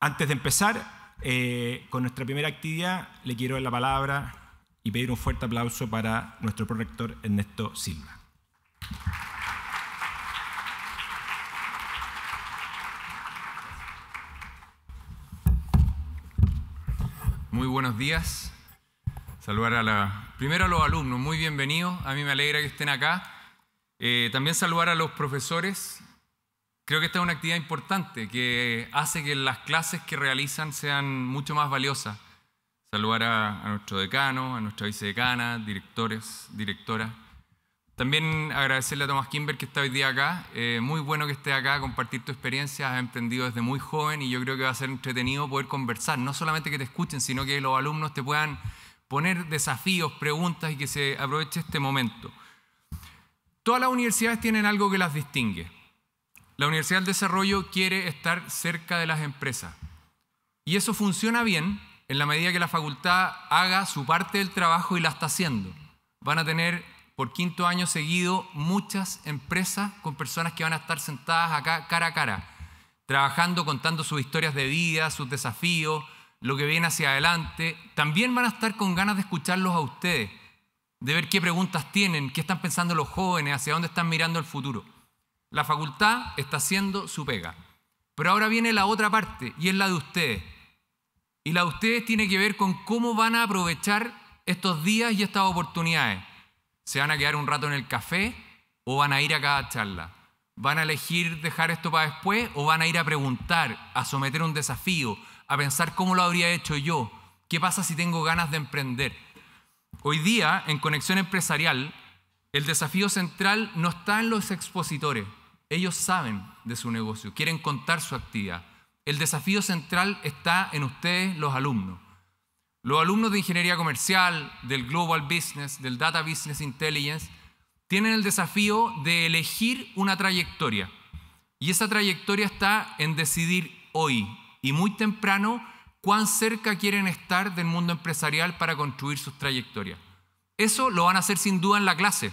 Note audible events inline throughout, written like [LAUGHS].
Antes de empezar eh, con nuestra primera actividad, le quiero dar la palabra y pedir un fuerte aplauso para nuestro prorector Ernesto Silva. Muy buenos días. Saludar a la, primero a los alumnos, muy bienvenidos. A mí me alegra que estén acá. Eh, también saludar a los profesores Creo que esta es una actividad importante que hace que las clases que realizan sean mucho más valiosas. Saludar a, nuestro decano, a nuestra vicedecana, directores, directora. También agradecerle a Tomás Kimber que está hoy día acá. Eh, muy bueno que esté acá, compartir tu experiencia. Ha emprendido desde muy joven y yo creo que va a ser entretenido poder conversar. No solamente que te escuchen, sino que los alumnos te puedan poner desafíos, preguntas y que se aproveche este momento. Todas las universidades tienen algo que las distingue la Universidad del Desarrollo quiere estar cerca de las empresas. Y eso funciona bien en la medida que la facultad haga su parte del trabajo y la está haciendo. Van a tener por quinto año seguido muchas empresas con personas que van a estar sentadas acá cara a cara, trabajando, contando sus historias de vida, sus desafíos, lo que viene hacia adelante. También van a estar con ganas de escucharlos a ustedes, de ver qué preguntas tienen, qué están pensando los jóvenes, hacia dónde están mirando el futuro. La facultad está haciendo su pega. Pero ahora viene la otra parte y es la de ustedes. Y la de ustedes tiene que ver con cómo van a aprovechar estos días y estas oportunidades. ¿Se van a quedar un rato en el café o van a ir a cada charla? ¿Van a elegir dejar esto para después o van a ir a preguntar, a someter un desafío, a pensar cómo lo habría hecho yo? ¿Qué pasa si tengo ganas de emprender? Hoy día, en Conexión Empresarial, el desafío central no está en los expositores, ellos saben de su negocio, quieren contar su actividad. El desafío central está en ustedes, los alumnos. Los alumnos de ingeniería comercial, del global business, del data business intelligence, tienen el desafío de elegir una trayectoria. Y esa trayectoria está en decidir hoy y muy temprano cuán cerca quieren estar del mundo empresarial para construir sus trayectorias. Eso lo van a hacer sin duda en la clase,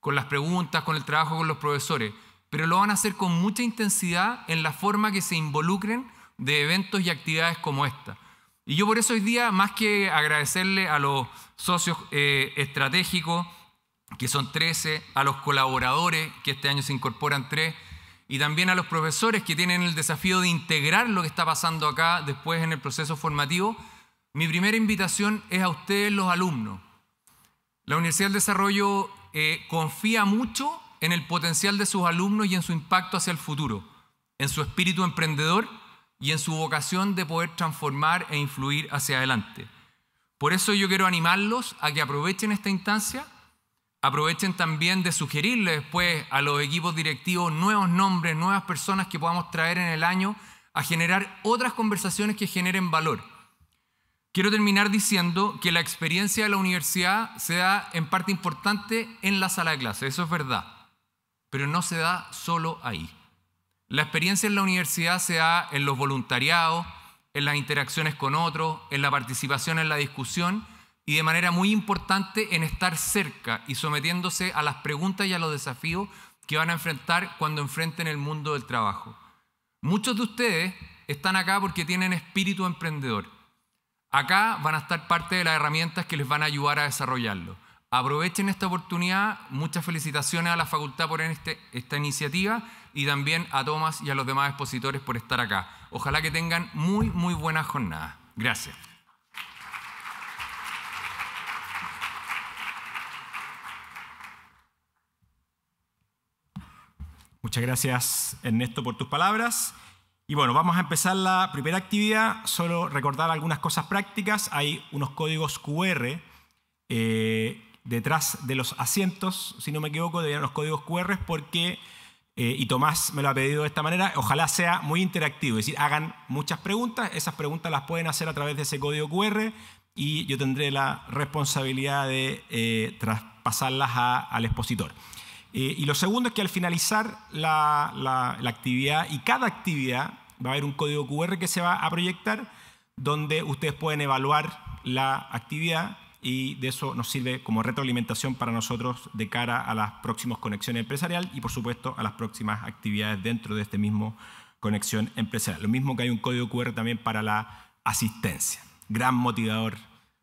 con las preguntas, con el trabajo con los profesores pero lo van a hacer con mucha intensidad en la forma que se involucren de eventos y actividades como esta. Y yo por eso hoy día, más que agradecerle a los socios eh, estratégicos, que son 13, a los colaboradores, que este año se incorporan 3, y también a los profesores que tienen el desafío de integrar lo que está pasando acá después en el proceso formativo, mi primera invitación es a ustedes los alumnos. La Universidad del Desarrollo eh, confía mucho en el potencial de sus alumnos y en su impacto hacia el futuro, en su espíritu emprendedor y en su vocación de poder transformar e influir hacia adelante. Por eso yo quiero animarlos a que aprovechen esta instancia, aprovechen también de sugerirles después a los equipos directivos nuevos nombres, nuevas personas que podamos traer en el año a generar otras conversaciones que generen valor. Quiero terminar diciendo que la experiencia de la universidad se da en parte importante en la sala de clase, eso es verdad pero no se da solo ahí. La experiencia en la universidad se da en los voluntariados, en las interacciones con otros, en la participación en la discusión y de manera muy importante en estar cerca y sometiéndose a las preguntas y a los desafíos que van a enfrentar cuando enfrenten el mundo del trabajo. Muchos de ustedes están acá porque tienen espíritu emprendedor. Acá van a estar parte de las herramientas que les van a ayudar a desarrollarlo. Aprovechen esta oportunidad. Muchas felicitaciones a la facultad por este, esta iniciativa y también a Tomás y a los demás expositores por estar acá. Ojalá que tengan muy, muy buenas jornadas. Gracias. Muchas gracias Ernesto por tus palabras. Y bueno, vamos a empezar la primera actividad. Solo recordar algunas cosas prácticas. Hay unos códigos QR eh, detrás de los asientos, si no me equivoco, deberían los códigos QR porque, eh, y Tomás me lo ha pedido de esta manera, ojalá sea muy interactivo, es decir, hagan muchas preguntas, esas preguntas las pueden hacer a través de ese código QR y yo tendré la responsabilidad de eh, traspasarlas al expositor. Eh, y lo segundo es que al finalizar la, la actividad y cada actividad va a haber un código QR que se va a proyectar donde ustedes pueden evaluar la actividad, y de eso nos sirve como retroalimentación para nosotros de cara a las próximas conexiones empresariales y por supuesto a las próximas actividades dentro de este mismo conexión empresarial. Lo mismo que hay un código QR también para la asistencia. Gran motivador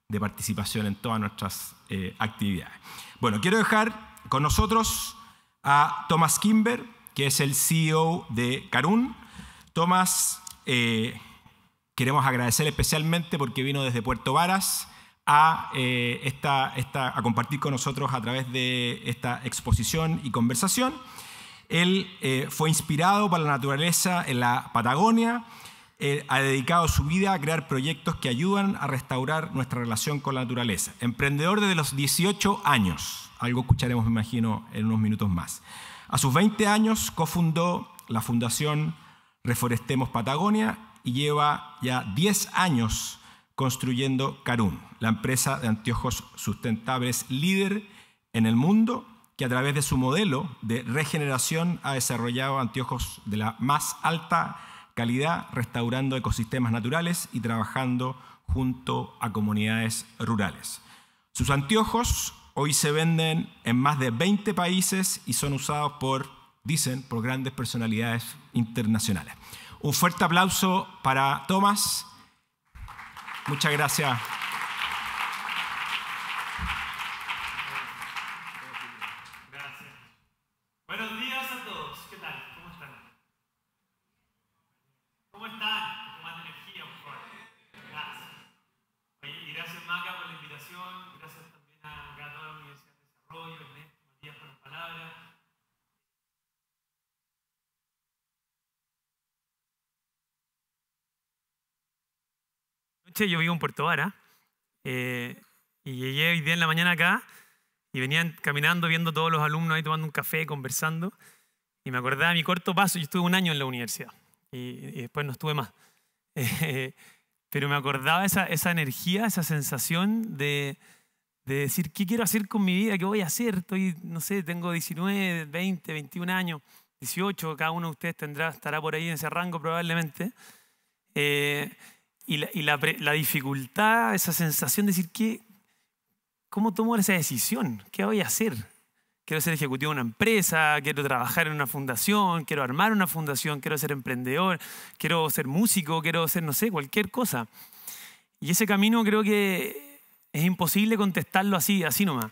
de participación en todas nuestras eh, actividades. Bueno, quiero dejar con nosotros a Tomás Kimber, que es el CEO de Carun. Tomás eh, queremos agradecer especialmente porque vino desde Puerto Varas eh, a, compartir con nosotros a través de esta exposición y conversación. Él eh, fue inspirado por la naturaleza en la Patagonia, eh, ha dedicado su vida a crear proyectos que ayudan a restaurar nuestra relación con la naturaleza. Emprendedor desde los 18 años, algo escucharemos, me imagino, en unos minutos más. A sus 20 años cofundó la Fundación Reforestemos Patagonia y lleva ya 10 años construyendo Carun, la empresa de anteojos sustentables líder en el mundo que a través de su modelo de regeneración ha desarrollado anteojos de la más alta calidad, restaurando ecosistemas naturales y trabajando junto a comunidades rurales. Sus anteojos hoy se venden en más de 20 países y son usados por, dicen, por grandes personalidades internacionales. Un fuerte aplauso para Tomás Muchas gracias. yo vivo en Puerto Vara, eh, y llegué hoy día en la mañana acá, y venían caminando, viendo todos los alumnos ahí tomando un café, conversando, y me acordaba de mi corto paso, yo estuve un año en la universidad, y, después no estuve más. [LAUGHS] pero me acordaba esa, esa energía, esa sensación de, de decir, ¿qué quiero hacer con mi vida? ¿Qué voy a hacer? Estoy, no sé, tengo 19, 20, 21 años, 18, cada uno de ustedes tendrá, estará por ahí en ese rango probablemente. Eh, y, la, dificultad, esa sensación de decir, ¿qué, ¿cómo tomo esa decisión? ¿Qué voy a hacer? Quiero ser ejecutivo de una empresa, quiero trabajar en una fundación, quiero armar una fundación, quiero ser emprendedor, quiero ser músico, quiero ser, no sé, cualquier cosa. Y ese camino creo que es imposible contestarlo así, así nomás.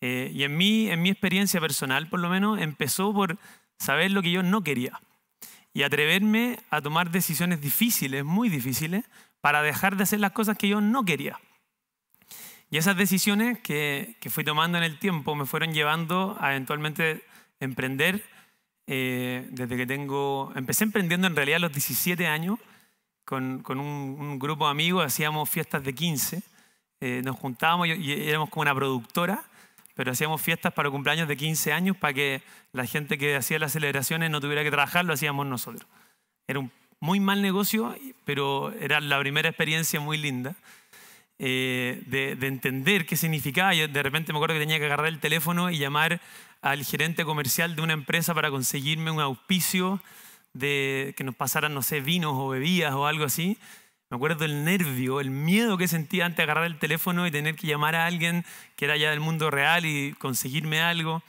Eh, y en, mí, en mi experiencia personal, por lo menos, empezó por saber lo que yo no quería y atreverme a tomar decisiones difíciles, muy difíciles, para dejar de hacer las cosas que yo no quería. Y esas decisiones que, que fui tomando en el tiempo me fueron llevando a eventualmente emprender eh, desde que tengo... Empecé emprendiendo en realidad a los 17 años con, con un, grupo de amigos, hacíamos fiestas de 15, eh, nos juntábamos y éramos como una productora pero hacíamos fiestas para cumpleaños de 15 años para que la gente que hacía las celebraciones no tuviera que trabajar, lo hacíamos nosotros. Era un muy mal negocio, pero era la primera experiencia muy linda eh, de, entender qué significaba. de repente me acuerdo que tenía que agarrar el teléfono y llamar al gerente comercial de una empresa para conseguirme un auspicio de que nos pasaran, no sé, vinos o bebidas o algo así. Me acuerdo el nervio, el miedo que sentía antes de agarrar el teléfono y tener que llamar a alguien que era ya del mundo real y conseguirme algo.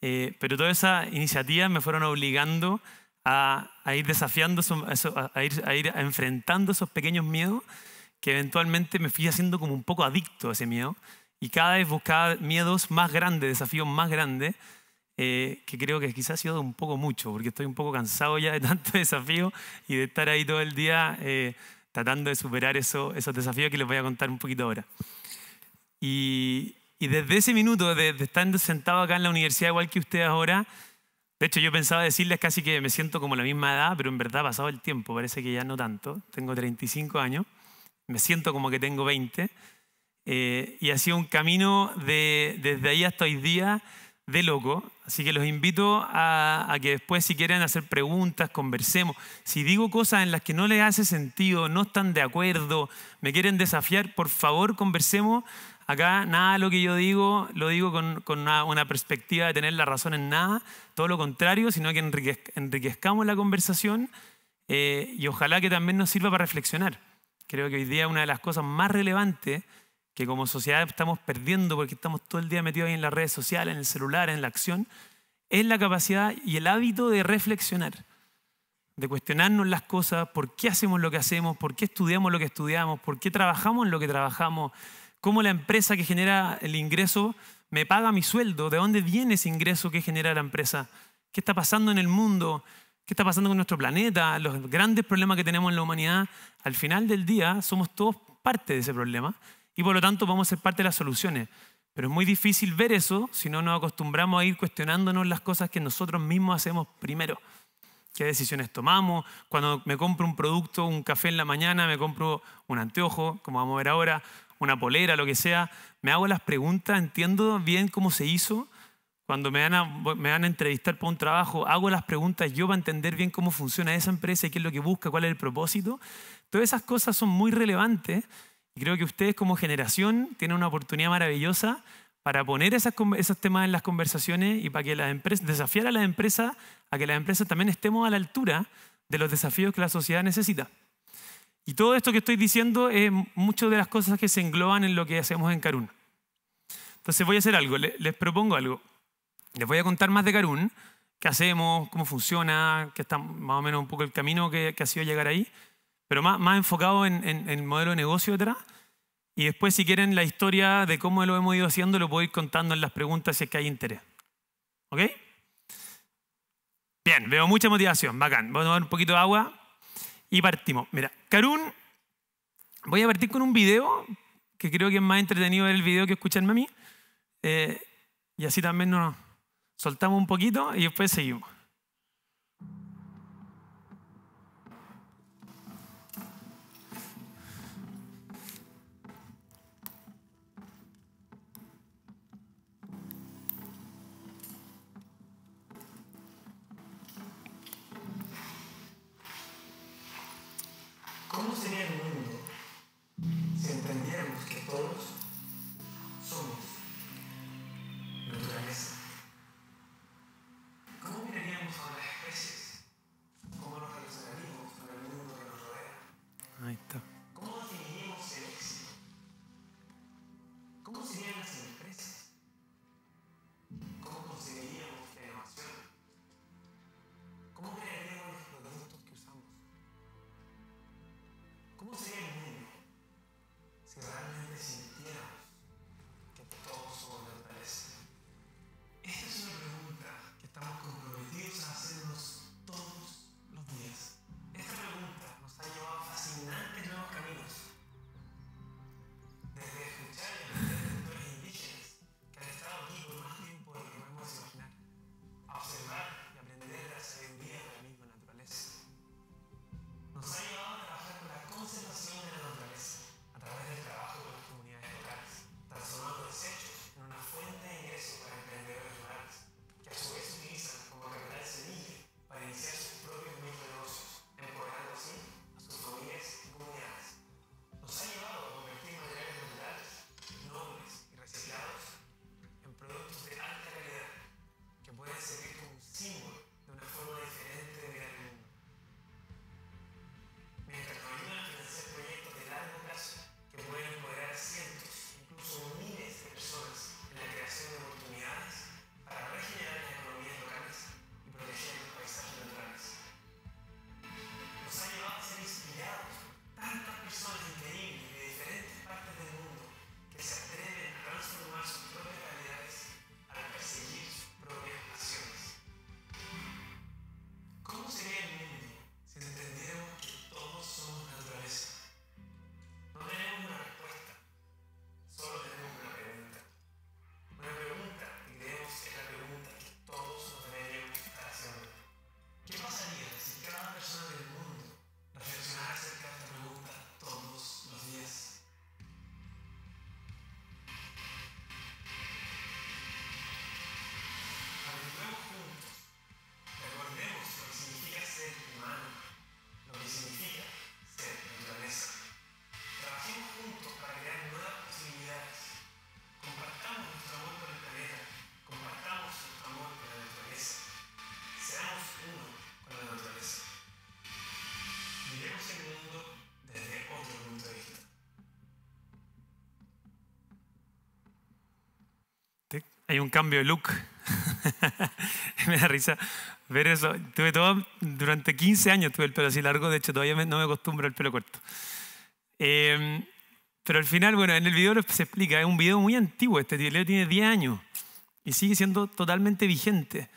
Eh, pero todas esas iniciativas me fueron obligando a, ir desafiando, a ir, a ir enfrentando esos pequeños miedos que eventualmente me fui haciendo como un poco adicto a ese miedo y cada vez buscaba miedos más grandes, desafíos más grandes, eh, que creo que quizás ha sido un poco mucho, porque estoy un poco cansado ya de [LAUGHS] tanto desafío y de estar ahí todo el día eh, tratando de superar eso, esos desafíos que les voy a contar un poquito ahora. Y, desde ese minuto, de, estar sentado acá en la universidad igual que ustedes ahora, de hecho yo pensaba decirles casi que me siento como la misma edad, pero en verdad ha pasado el tiempo, parece que ya no tanto, tengo 35 años, me siento como que tengo 20, eh, y ha sido un camino de, desde ahí hasta hoy día de loco, Así que los invito a, que después si quieren hacer preguntas, conversemos. Si digo cosas en las que no les hace sentido, no están de acuerdo, me quieren desafiar, por favor conversemos. Acá nada de lo que yo digo lo digo con, con una, perspectiva de tener la razón en nada, todo lo contrario, sino que enriquezcamos la conversación eh, y ojalá que también nos sirva para reflexionar. Creo que hoy día una de las cosas más relevantes que como sociedad estamos perdiendo porque estamos todo el día metidos ahí en las redes sociales, en el celular, en la acción, es la capacidad y el hábito de reflexionar, de cuestionarnos las cosas, por qué hacemos lo que hacemos, por qué estudiamos lo que estudiamos, por qué trabajamos en lo que trabajamos, cómo la empresa que genera el ingreso me paga mi sueldo, de dónde viene ese ingreso que genera la empresa, qué está pasando en el mundo, qué está pasando con nuestro planeta, los grandes problemas que tenemos en la humanidad. Al final del día somos todos parte de ese problema y por lo tanto vamos a ser parte de las soluciones. Pero es muy difícil ver eso si no nos acostumbramos a ir cuestionándonos las cosas que nosotros mismos hacemos primero. ¿Qué decisiones tomamos? Cuando me compro un producto, un café en la mañana, me compro un anteojo, como vamos a ver ahora, una polera, lo que sea, me hago las preguntas, entiendo bien cómo se hizo. Cuando me van a, me entrevistar para un trabajo, hago las preguntas yo a entender bien cómo funciona esa empresa y qué es lo que busca, cuál es el propósito. Todas esas cosas son muy relevantes y creo que ustedes como generación tienen una oportunidad maravillosa para poner esos temas en las conversaciones y para que las empresas, desafiar a las empresas a que las empresas también estemos a la altura de los desafíos que la sociedad necesita. Y todo esto que estoy diciendo es muchas de las cosas que se engloban en lo que hacemos en Carun. Entonces voy a hacer algo, les, propongo algo. Les voy a contar más de Carun, qué hacemos, cómo funciona, qué está más o menos un poco el camino que, que ha sido llegar ahí pero más, enfocado en, el modelo de negocio detrás. Y después, si quieren, la historia de cómo lo hemos ido haciendo, lo puedo ir contando en las preguntas si es que hay interés. ¿Ok? Bien, veo mucha motivación, bacán. Vamos a tomar un poquito de agua y partimos. Mira, Karun, voy a partir con un video, que creo que es más entretenido el video que escucharme a mí. Eh, y así también nos soltamos un poquito y después seguimos. hay un cambio de look. [LAUGHS] me da risa ver eso. Tuve todo, durante 15 años tuve el pelo así largo, de hecho todavía no me acostumbro al pelo corto. Em, pero al final, bueno, en el video se explica, es un video muy antiguo, este video tiene 10 años y sigue siendo totalmente vigente,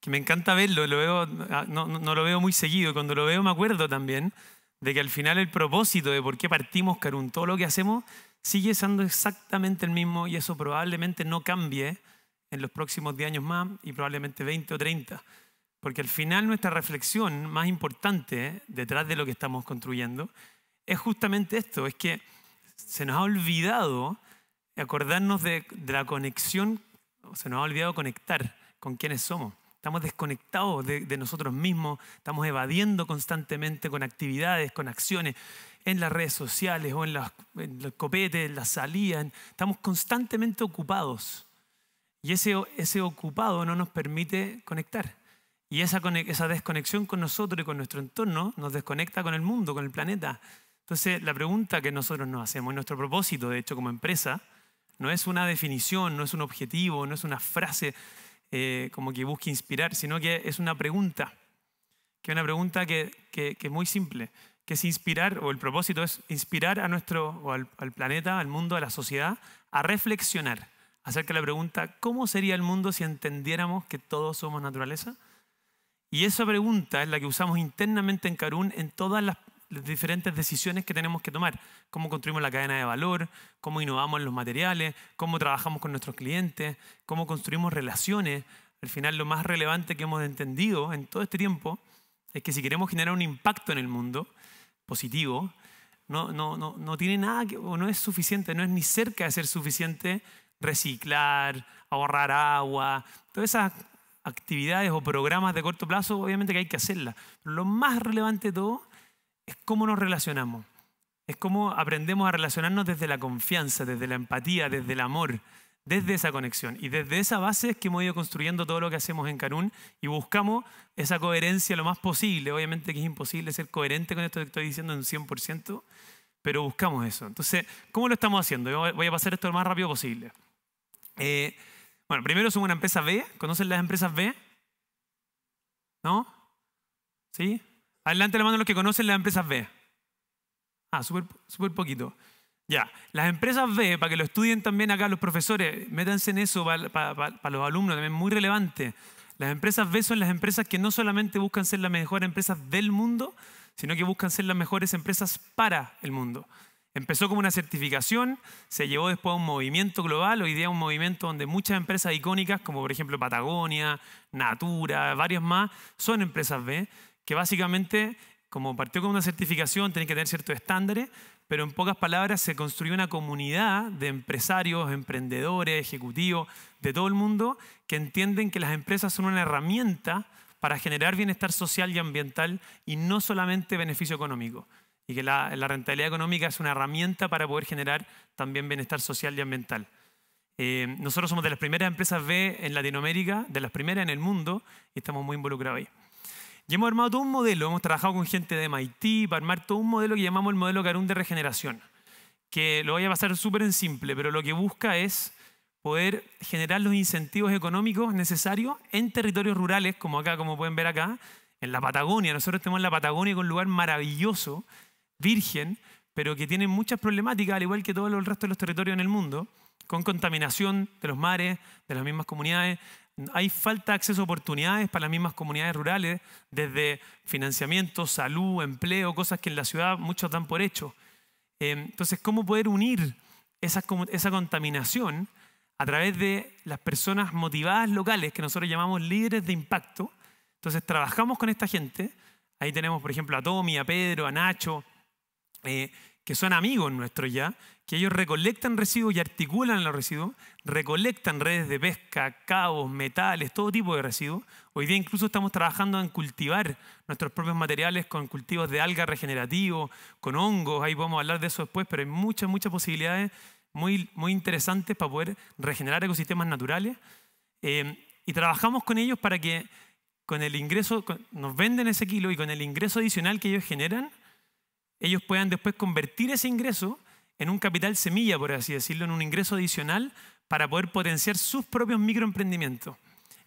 que me encanta verlo, lo veo, ah, no, no lo veo muy seguido, cuando lo veo me acuerdo también de que al final el propósito de por qué partimos Carun, todo lo que hacemos, sigue siendo exactamente el mismo y eso probablemente no cambie en los próximos 10 años más y probablemente 20 o 30. Porque al final nuestra reflexión más importante detrás de lo que estamos construyendo es justamente esto, es que se nos ha olvidado acordarnos de, la conexión, o se nos ha olvidado conectar con quienes somos. Estamos desconectados de, nosotros mismos, estamos evadiendo constantemente con actividades, con acciones en las redes sociales o en, en los copetes, en las salidas. Estamos constantemente ocupados y ese, ocupado no nos permite conectar. Y esa, desconexión con nosotros y con nuestro entorno nos desconecta con el mundo, con el planeta. Entonces, la pregunta que nosotros nos hacemos, nuestro propósito, de hecho, como empresa, no es una definición, no es un objetivo, no es una frase eh, como que busque inspirar, sino que es una pregunta, que es una pregunta que, es muy simple, que es inspirar, o el propósito es inspirar a nuestro, al, al planeta, al mundo, a la sociedad, a reflexionar acerca de la pregunta, ¿cómo sería el mundo si entendiéramos que todos somos naturaleza? Y esa pregunta es la que usamos internamente en Carun en todas las diferentes decisiones que tenemos que tomar. Cómo construimos la cadena de valor, cómo innovamos en los materiales, cómo trabajamos con nuestros clientes, cómo construimos relaciones. Al final lo más relevante que hemos entendido en todo este tiempo es que si queremos generar un impacto en el mundo positivo, no, no, tiene nada o no es suficiente, no es ni cerca de ser suficiente reciclar, ahorrar agua, todas esas actividades o programas de corto plazo, obviamente que hay que hacerlas. lo más relevante de todo es cómo nos relacionamos. Es cómo aprendemos a relacionarnos desde la confianza, desde la empatía, desde el amor, desde esa conexión. Y desde esa base es que hemos ido construyendo todo lo que hacemos en Carún y buscamos esa coherencia lo más posible. Obviamente que es imposible ser coherente con esto que estoy diciendo en un 100%, pero buscamos eso. Entonces, ¿cómo lo estamos haciendo? voy a pasar esto lo más rápido posible. Eh, bueno, primero son una empresa B. ¿Conocen las empresas B? ¿No? ¿Sí? Adelante la mano los que conocen las empresas B. Ah, súper poquito. Ya, las empresas B, para que lo estudien también acá los profesores, métanse en eso para, los alumnos, también muy relevante. Las empresas B son las empresas que no solamente buscan ser las mejores empresas del mundo, sino que buscan ser las mejores empresas para el mundo. Empezó como una certificación, se llevó después a un movimiento global, hoy día un movimiento donde muchas empresas icónicas, como por ejemplo Patagonia, Natura, varios más, son empresas B, que básicamente, como partió con una certificación, tienen que tener ciertos estándares, pero en pocas palabras se construyó una comunidad de empresarios, emprendedores, ejecutivos, de todo el mundo, que entienden que las empresas son una herramienta para generar bienestar social y ambiental y no solamente beneficio económico y que la, rentabilidad económica es una herramienta para poder generar también bienestar social y ambiental. Eh, nosotros somos de las primeras empresas B en Latinoamérica, de las primeras en el mundo, y estamos muy involucrados ahí. Y hemos armado todo un modelo, hemos trabajado con gente de MIT para armar todo un modelo que llamamos el modelo Carún de regeneración, que lo voy a pasar súper en simple, pero lo que busca es poder generar los incentivos económicos necesarios en territorios rurales, como acá, como pueden ver acá, en la Patagonia. Nosotros tenemos en la Patagonia con un lugar maravilloso virgen, pero que tiene muchas problemáticas, al igual que todo el resto de los territorios en el mundo, con contaminación de los mares, de las mismas comunidades. Hay falta de acceso a oportunidades para las mismas comunidades rurales, desde financiamiento, salud, empleo, cosas que en la ciudad muchos dan por hecho. Eh, entonces, ¿cómo poder unir esa, esa contaminación a través de las personas motivadas locales, que nosotros llamamos líderes de impacto? Entonces, trabajamos con esta gente. Ahí tenemos, por ejemplo, a Tommy, a Pedro, a Nacho, eh, que son amigos nuestros ya, que ellos recolectan residuos y articulan los residuos, recolectan redes de pesca, cabos, metales, todo tipo de residuos. Hoy día incluso estamos trabajando en cultivar nuestros propios materiales con cultivos de alga regenerativo, con hongos, ahí vamos a hablar de eso después, pero hay muchas, muchas posibilidades muy, muy interesantes para poder regenerar ecosistemas naturales. Eh, y trabajamos con ellos para que con el ingreso, nos venden ese kilo y con el ingreso adicional que ellos generan, ellos puedan después convertir ese ingreso en un capital semilla, por así decirlo, en un ingreso adicional para poder potenciar sus propios microemprendimientos.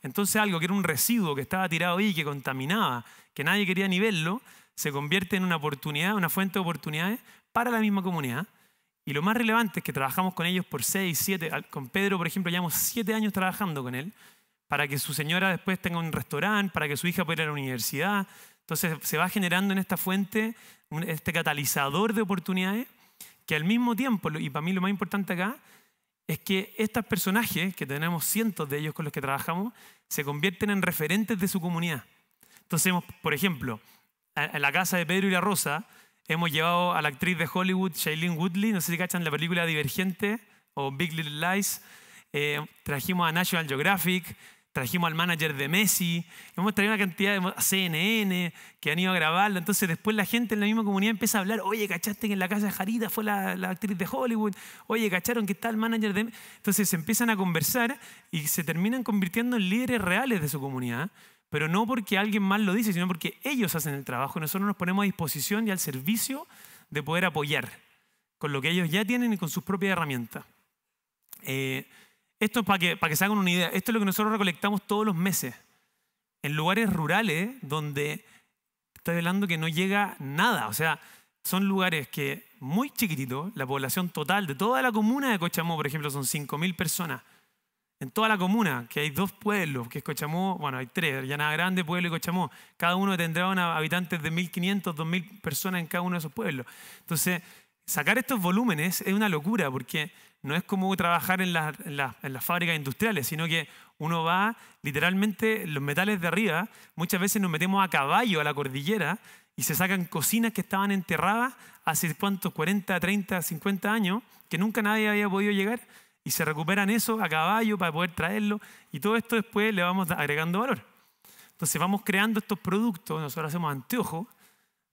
Entonces algo que era un residuo que estaba tirado ahí, que contaminaba, que nadie quería ni se convierte en una oportunidad, una fuente de oportunidades para la misma comunidad. Y lo más relevante es que trabajamos con ellos por seis, siete, con Pedro, por ejemplo, llevamos siete años trabajando con él, para que su señora después tenga un restaurante, para que su hija pueda ir a la universidad, entonces se va generando en esta fuente este catalizador de oportunidades que al mismo tiempo, y para mí lo más importante acá, es que estos personajes, que tenemos cientos de ellos con los que trabajamos, se convierten en referentes de su comunidad. Entonces por ejemplo, en la casa de Pedro y la Rosa, hemos llevado a la actriz de Hollywood, Shailene Woodley, no sé si cachan la película Divergente o Big Little Lies, eh, trajimos a National Geographic, Trajimos al manager de Messi, hemos traído una cantidad de CNN que han ido a grabarlo. Entonces, después la gente en la misma comunidad empieza a hablar: Oye, ¿cachaste que en la casa de Jarita fue la, actriz de Hollywood? Oye, ¿cacharon que está el manager de.? Entonces, se empiezan a conversar y se terminan convirtiendo en líderes reales de su comunidad, pero no porque alguien más lo dice, sino porque ellos hacen el trabajo. Nosotros nos ponemos a disposición y al servicio de poder apoyar con lo que ellos ya tienen y con sus propias herramientas. Eh, esto es para que, para que se hagan una idea. Esto es lo que nosotros recolectamos todos los meses. En lugares rurales donde está hablando que no llega nada. O sea, son lugares que muy chiquititos, la población total de toda la comuna de Cochamó, por ejemplo, son 5.000 personas. En toda la comuna, que hay dos pueblos, que es Cochamó, bueno, hay tres, nada Grande, Pueblo y Cochamó. Cada uno tendrá habitantes de 1.500, 2.000 personas en cada uno de esos pueblos. Entonces, sacar estos volúmenes es una locura, porque no es como trabajar en, las fábricas industriales, sino que uno va literalmente los metales de arriba, muchas veces nos metemos a caballo a la cordillera y se sacan cocinas que estaban enterradas hace cuántos, 40, 30, 50 años, que nunca nadie había podido llegar, y se recuperan eso a caballo para poder traerlo, y todo esto después le vamos agregando valor. Entonces vamos creando estos productos, nosotros hacemos anteojos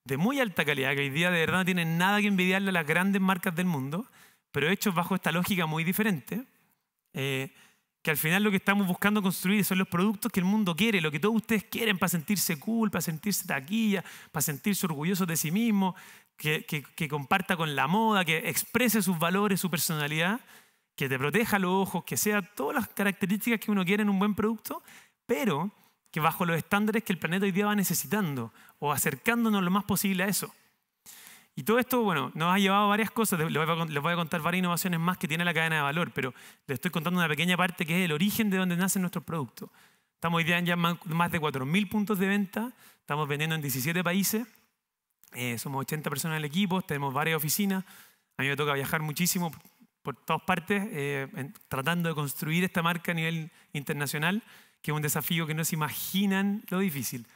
de muy alta calidad, que hoy día de verdad no tienen nada que envidiarle a las grandes marcas del mundo, pero hechos bajo esta lógica muy diferente, eh, que al final lo que estamos buscando construir son los productos que el mundo quiere, lo que todos ustedes quieren para sentirse cool, para sentirse taquilla, para sentirse orgulloso de sí mismo, que, que comparta con la moda, que exprese sus valores, su personalidad, que te proteja los ojos, que sea todas las características que uno quiere en un buen producto, pero que bajo los estándares que el planeta hoy día va necesitando, o acercándonos lo más posible a eso. Y todo esto, bueno, nos ha llevado a varias cosas. Les voy a contar varias innovaciones más que tiene la cadena de valor, pero les estoy contando una pequeña parte que es el origen de donde nacen nuestros productos. Estamos hoy día en ya más de 4.000 puntos de venta, estamos vendiendo en 17 países, eh, somos 80 personas en el equipo, tenemos varias oficinas. A mí me toca viajar muchísimo por todas partes, eh, tratando de construir esta marca a nivel internacional, que es un desafío que no se imaginan lo difícil.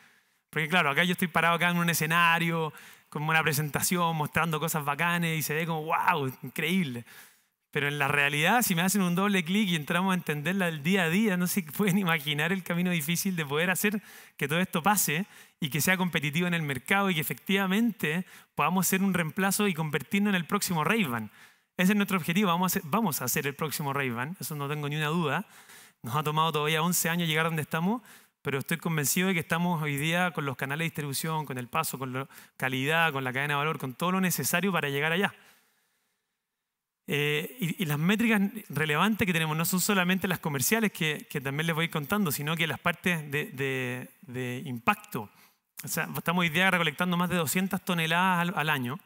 Porque claro, acá yo estoy parado acá en un escenario, como una presentación mostrando cosas bacanes y se ve como, wow, increíble. Pero en la realidad, si me hacen un doble clic y entramos a entenderla el día a día, no se pueden imaginar el camino difícil de poder hacer que todo esto pase y que sea competitivo en el mercado y que efectivamente podamos ser un reemplazo y convertirnos en el próximo ray -Ban. Ese es nuestro objetivo, vamos a, ser, vamos a ser el próximo ray -Ban. eso no tengo ni una duda. Nos ha tomado todavía 11 años llegar donde estamos, pero estoy convencido de que estamos hoy día con los canales de distribución, con el paso, con la calidad, con la cadena de valor, con todo lo necesario para llegar allá. Eh, y, las métricas relevantes que tenemos no son solamente las comerciales, que, también les voy contando, sino que las partes de, impacto. estamos hoy día recolectando más de 200 toneladas al, al, año,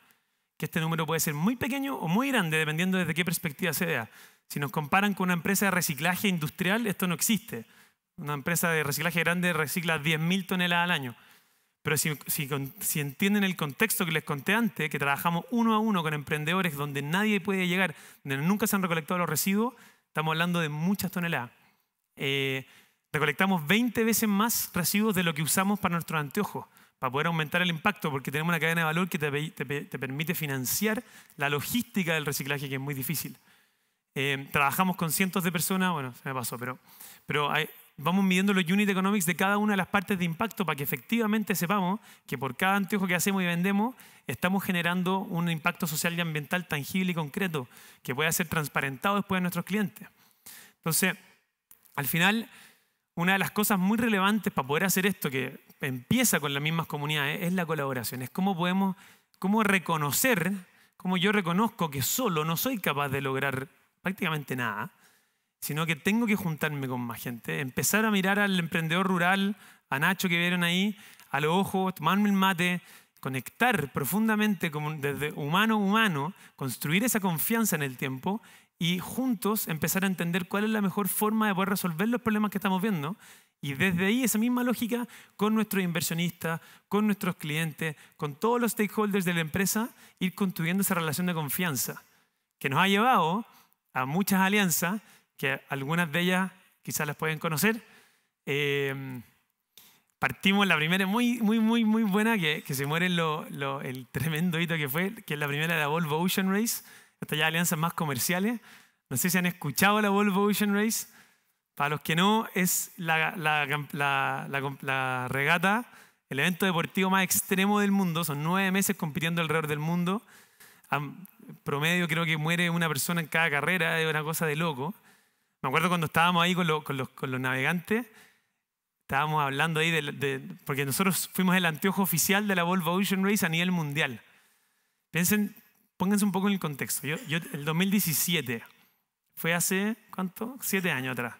que este número puede ser muy pequeño o muy grande, dependiendo desde qué perspectiva se vea. Si nos comparan con una empresa de reciclaje industrial, esto no existe. Una empresa de reciclaje grande recicla 10.000 toneladas al año. Pero si, si, entienden el contexto que les conté antes, que trabajamos uno a uno con emprendedores donde nadie puede llegar, donde nunca se han recolectado los residuos, estamos hablando de muchas toneladas. Eh, recolectamos 20 veces más residuos de lo que usamos para nuestros anteojos, para poder aumentar el impacto, porque tenemos una cadena de valor que te, permite financiar la logística del reciclaje, que es muy difícil. Eh, trabajamos con cientos de personas, bueno, se me pasó, pero, pero hay, vamos midiendo los unit economics de cada una de las partes de impacto para que efectivamente sepamos que por cada anteojo que hacemos y vendemos estamos generando un impacto social y ambiental tangible y concreto que pueda ser transparentado después a nuestros clientes. Entonces, al final, una de las cosas muy relevantes para poder hacer esto, que empieza con las mismas comunidades, es la colaboración. Es cómo podemos, cómo reconocer, cómo yo reconozco que solo no soy capaz de lograr prácticamente nada sino que tengo que juntarme con más gente, empezar a mirar al emprendedor rural, a Nacho que vieron ahí, a los ojos, tomarme el mate, conectar profundamente como desde humano a humano, construir esa confianza en el tiempo y juntos empezar a entender cuál es la mejor forma de poder resolver los problemas que estamos viendo. Y desde ahí esa misma lógica con nuestros inversionistas, con nuestros clientes, con todos los stakeholders de la empresa, ir construyendo esa relación de confianza que nos ha llevado a muchas alianzas que algunas de ellas quizás las pueden conocer. Eh, partimos la primera, muy, muy, muy, muy buena, que, que se muere lo, el tremendo hito que fue, que es la primera de la Volvo Ocean Race, hasta ya alianzas más comerciales. No sé si han escuchado la Volvo Ocean Race. Para los que no, es la, la, regata, el evento deportivo más extremo del mundo. Son nueve meses compitiendo alrededor del mundo. promedio creo que muere una persona en cada carrera, es una cosa de loco. Me acuerdo cuando estábamos ahí con, los, navegantes, estábamos hablando ahí de, porque nosotros fuimos el anteojo oficial de la Volvo Ocean Race a nivel mundial. Piensen, pónganse un poco en el contexto. el 2017 fue hace, ¿cuánto? Siete años atrás.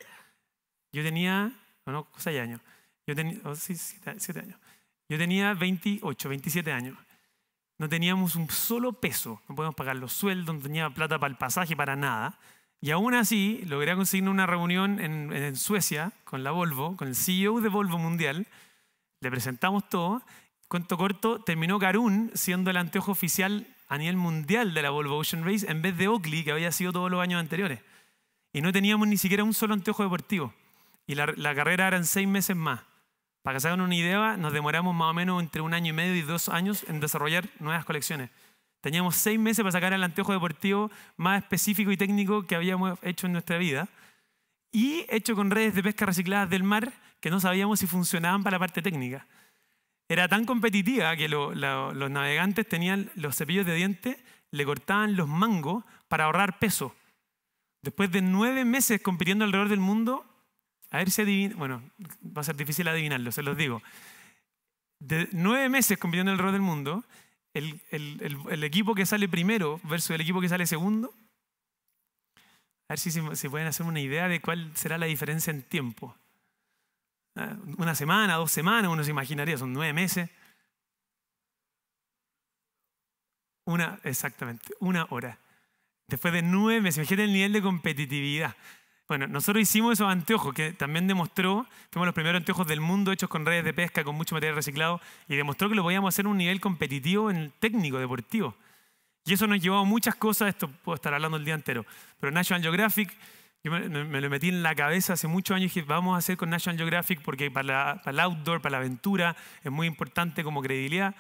Yo tenía, bueno, seis años. Yo tenía, oh, sí, siete, siete años. Yo tenía 28, 27 años. No teníamos un solo peso, no podíamos pagar los sueldos, no tenía plata para el pasaje, para nada. Y aún así, logré conseguir una reunión en, Suecia con la Volvo, con el CEO de Volvo Mundial. Le presentamos todo. Cuento corto, terminó Garun siendo el anteojo oficial a nivel mundial de la Volvo Ocean Race en vez de Oakley, que había sido todos los años anteriores. Y no teníamos ni siquiera un solo anteojo deportivo. Y la, la carrera en seis meses más. Para que se hagan una idea, nos demoramos más o menos entre un año y medio y dos años en desarrollar nuevas colecciones. Teníamos seis meses para sacar el anteojo deportivo más específico y técnico que habíamos hecho en nuestra vida. Y hecho con redes de pesca recicladas del mar que no sabíamos si funcionaban para la parte técnica. Era tan competitiva que los navegantes tenían los cepillos de dientes, le cortaban los mangos para ahorrar peso. Después de nueve meses compitiendo alrededor del mundo, a ver si adivina, bueno, va a ser difícil adivinarlo, se los digo. De nueve meses compitiendo alrededor del mundo, el, equipo que sale primero versus el equipo que sale segundo. A ver si se, pueden hacer una idea de cuál será la diferencia en tiempo. Ah, una semana, dos semanas, uno se imaginaría, son nueve meses. Una, exactamente, una hora. Después de nueve meses, imagínate el nivel de competitividad. Bueno, nosotros hicimos esos anteojos que también demostró, fuimos los primeros anteojos del mundo hechos con redes de pesca, con mucho material reciclado, y demostró que lo podíamos hacer a un nivel competitivo en el técnico, deportivo. Y eso nos llevó a muchas cosas, esto puedo estar hablando el día entero, pero National Geographic, yo me, lo metí en la cabeza hace muchos años y dije, vamos a hacer con National Geographic porque para, para el outdoor, para la aventura, es muy importante como credibilidad.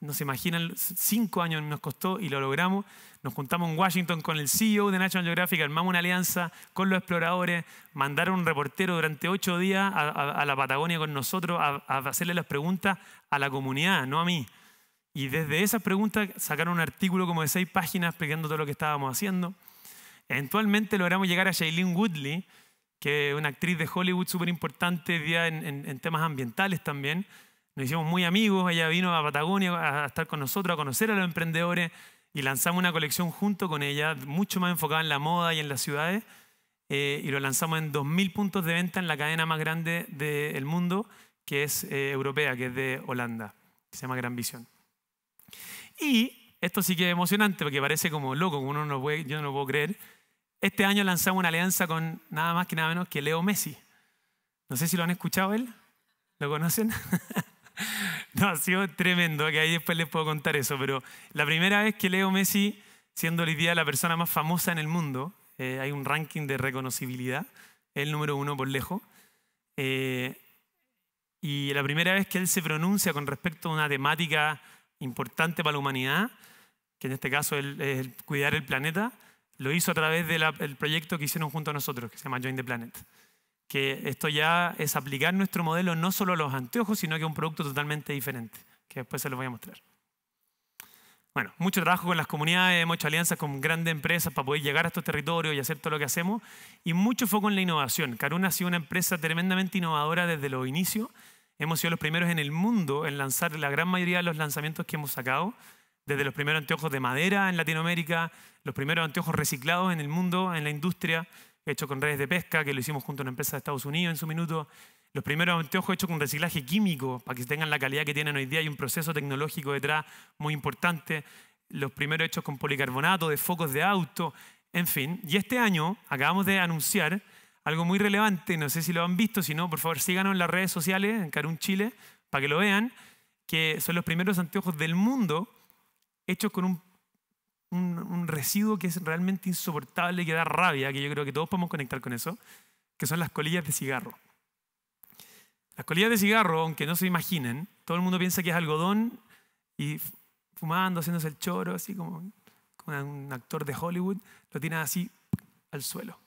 No se imaginan, cinco años nos costó y lo logramos. Nos juntamos en Washington con el CEO de National Geographic, armamos una alianza con los exploradores, mandaron un reportero durante ocho días a, la Patagonia con nosotros a, hacerle las preguntas a la comunidad, no a mí. Y desde esas preguntas sacaron un artículo como de seis páginas explicando todo lo que estábamos haciendo. Eventualmente logramos llegar a Shailene Woodley, que es una actriz de Hollywood súper importante, día en temas ambientales también nos hicimos muy amigos, ella vino a Patagonia a estar con nosotros, a conocer a los emprendedores y lanzamos una colección junto con ella, mucho más enfocada en la moda y en las ciudades, eh, y lo lanzamos en 2.000 puntos de venta en la cadena más grande del mundo, que es eh, europea, que es de Holanda, que se llama Gran Visión. Y esto sí que es emocionante, porque parece como loco, uno no puede, yo no lo puedo creer. Este año lanzamos una alianza con nada más que nada menos que Leo Messi. No sé si lo han escuchado él, ¿lo conocen? [LAUGHS] [LAUGHS] no, ha sido tremendo, que ahí después les puedo contar eso, pero la primera vez que Leo Messi, siendo hoy día la persona más famosa en el mundo, eh, hay un ranking de reconocibilidad, el número uno por lejos, eh, y la primera vez que él se pronuncia con respecto a una temática importante para la humanidad, que en este caso es cuidar el planeta, lo hizo a través del proyecto que hicieron junto a nosotros, que se llama Join the Planet que esto ya es aplicar nuestro modelo no solo a los anteojos, sino que a un producto totalmente diferente, que después se los voy a mostrar. Bueno, mucho trabajo con las comunidades, hemos hecho alianzas con grandes empresas para poder llegar a estos territorios y hacer todo lo que hacemos, y mucho foco en la innovación. Caruna ha sido una empresa tremendamente innovadora desde los inicios. Hemos sido los primeros en el mundo en lanzar la gran mayoría de los lanzamientos que hemos sacado, desde los primeros anteojos de madera en Latinoamérica, los primeros anteojos reciclados en el mundo, en la industria, hecho con redes de pesca, que lo hicimos junto a una empresa de Estados Unidos en su minuto. Los primeros anteojos hechos con reciclaje químico, para que tengan la calidad que tienen hoy día, hay un proceso tecnológico detrás muy importante. Los primeros hechos con policarbonato, de focos de auto, en fin. Y este año acabamos de anunciar algo muy relevante, no sé si lo han visto, si no, por favor síganos en las redes sociales, en Carun Chile, para que lo vean, que son los primeros anteojos del mundo hechos con un un, residuo que es realmente insoportable, que da rabia, que yo creo que todos podemos conectar con eso, que son las colillas de cigarro. Las colillas de cigarro, aunque no se imaginen, todo el mundo piensa que es algodón y fumando, haciéndose el choro, así como, como un actor de Hollywood, lo tiene así al suelo.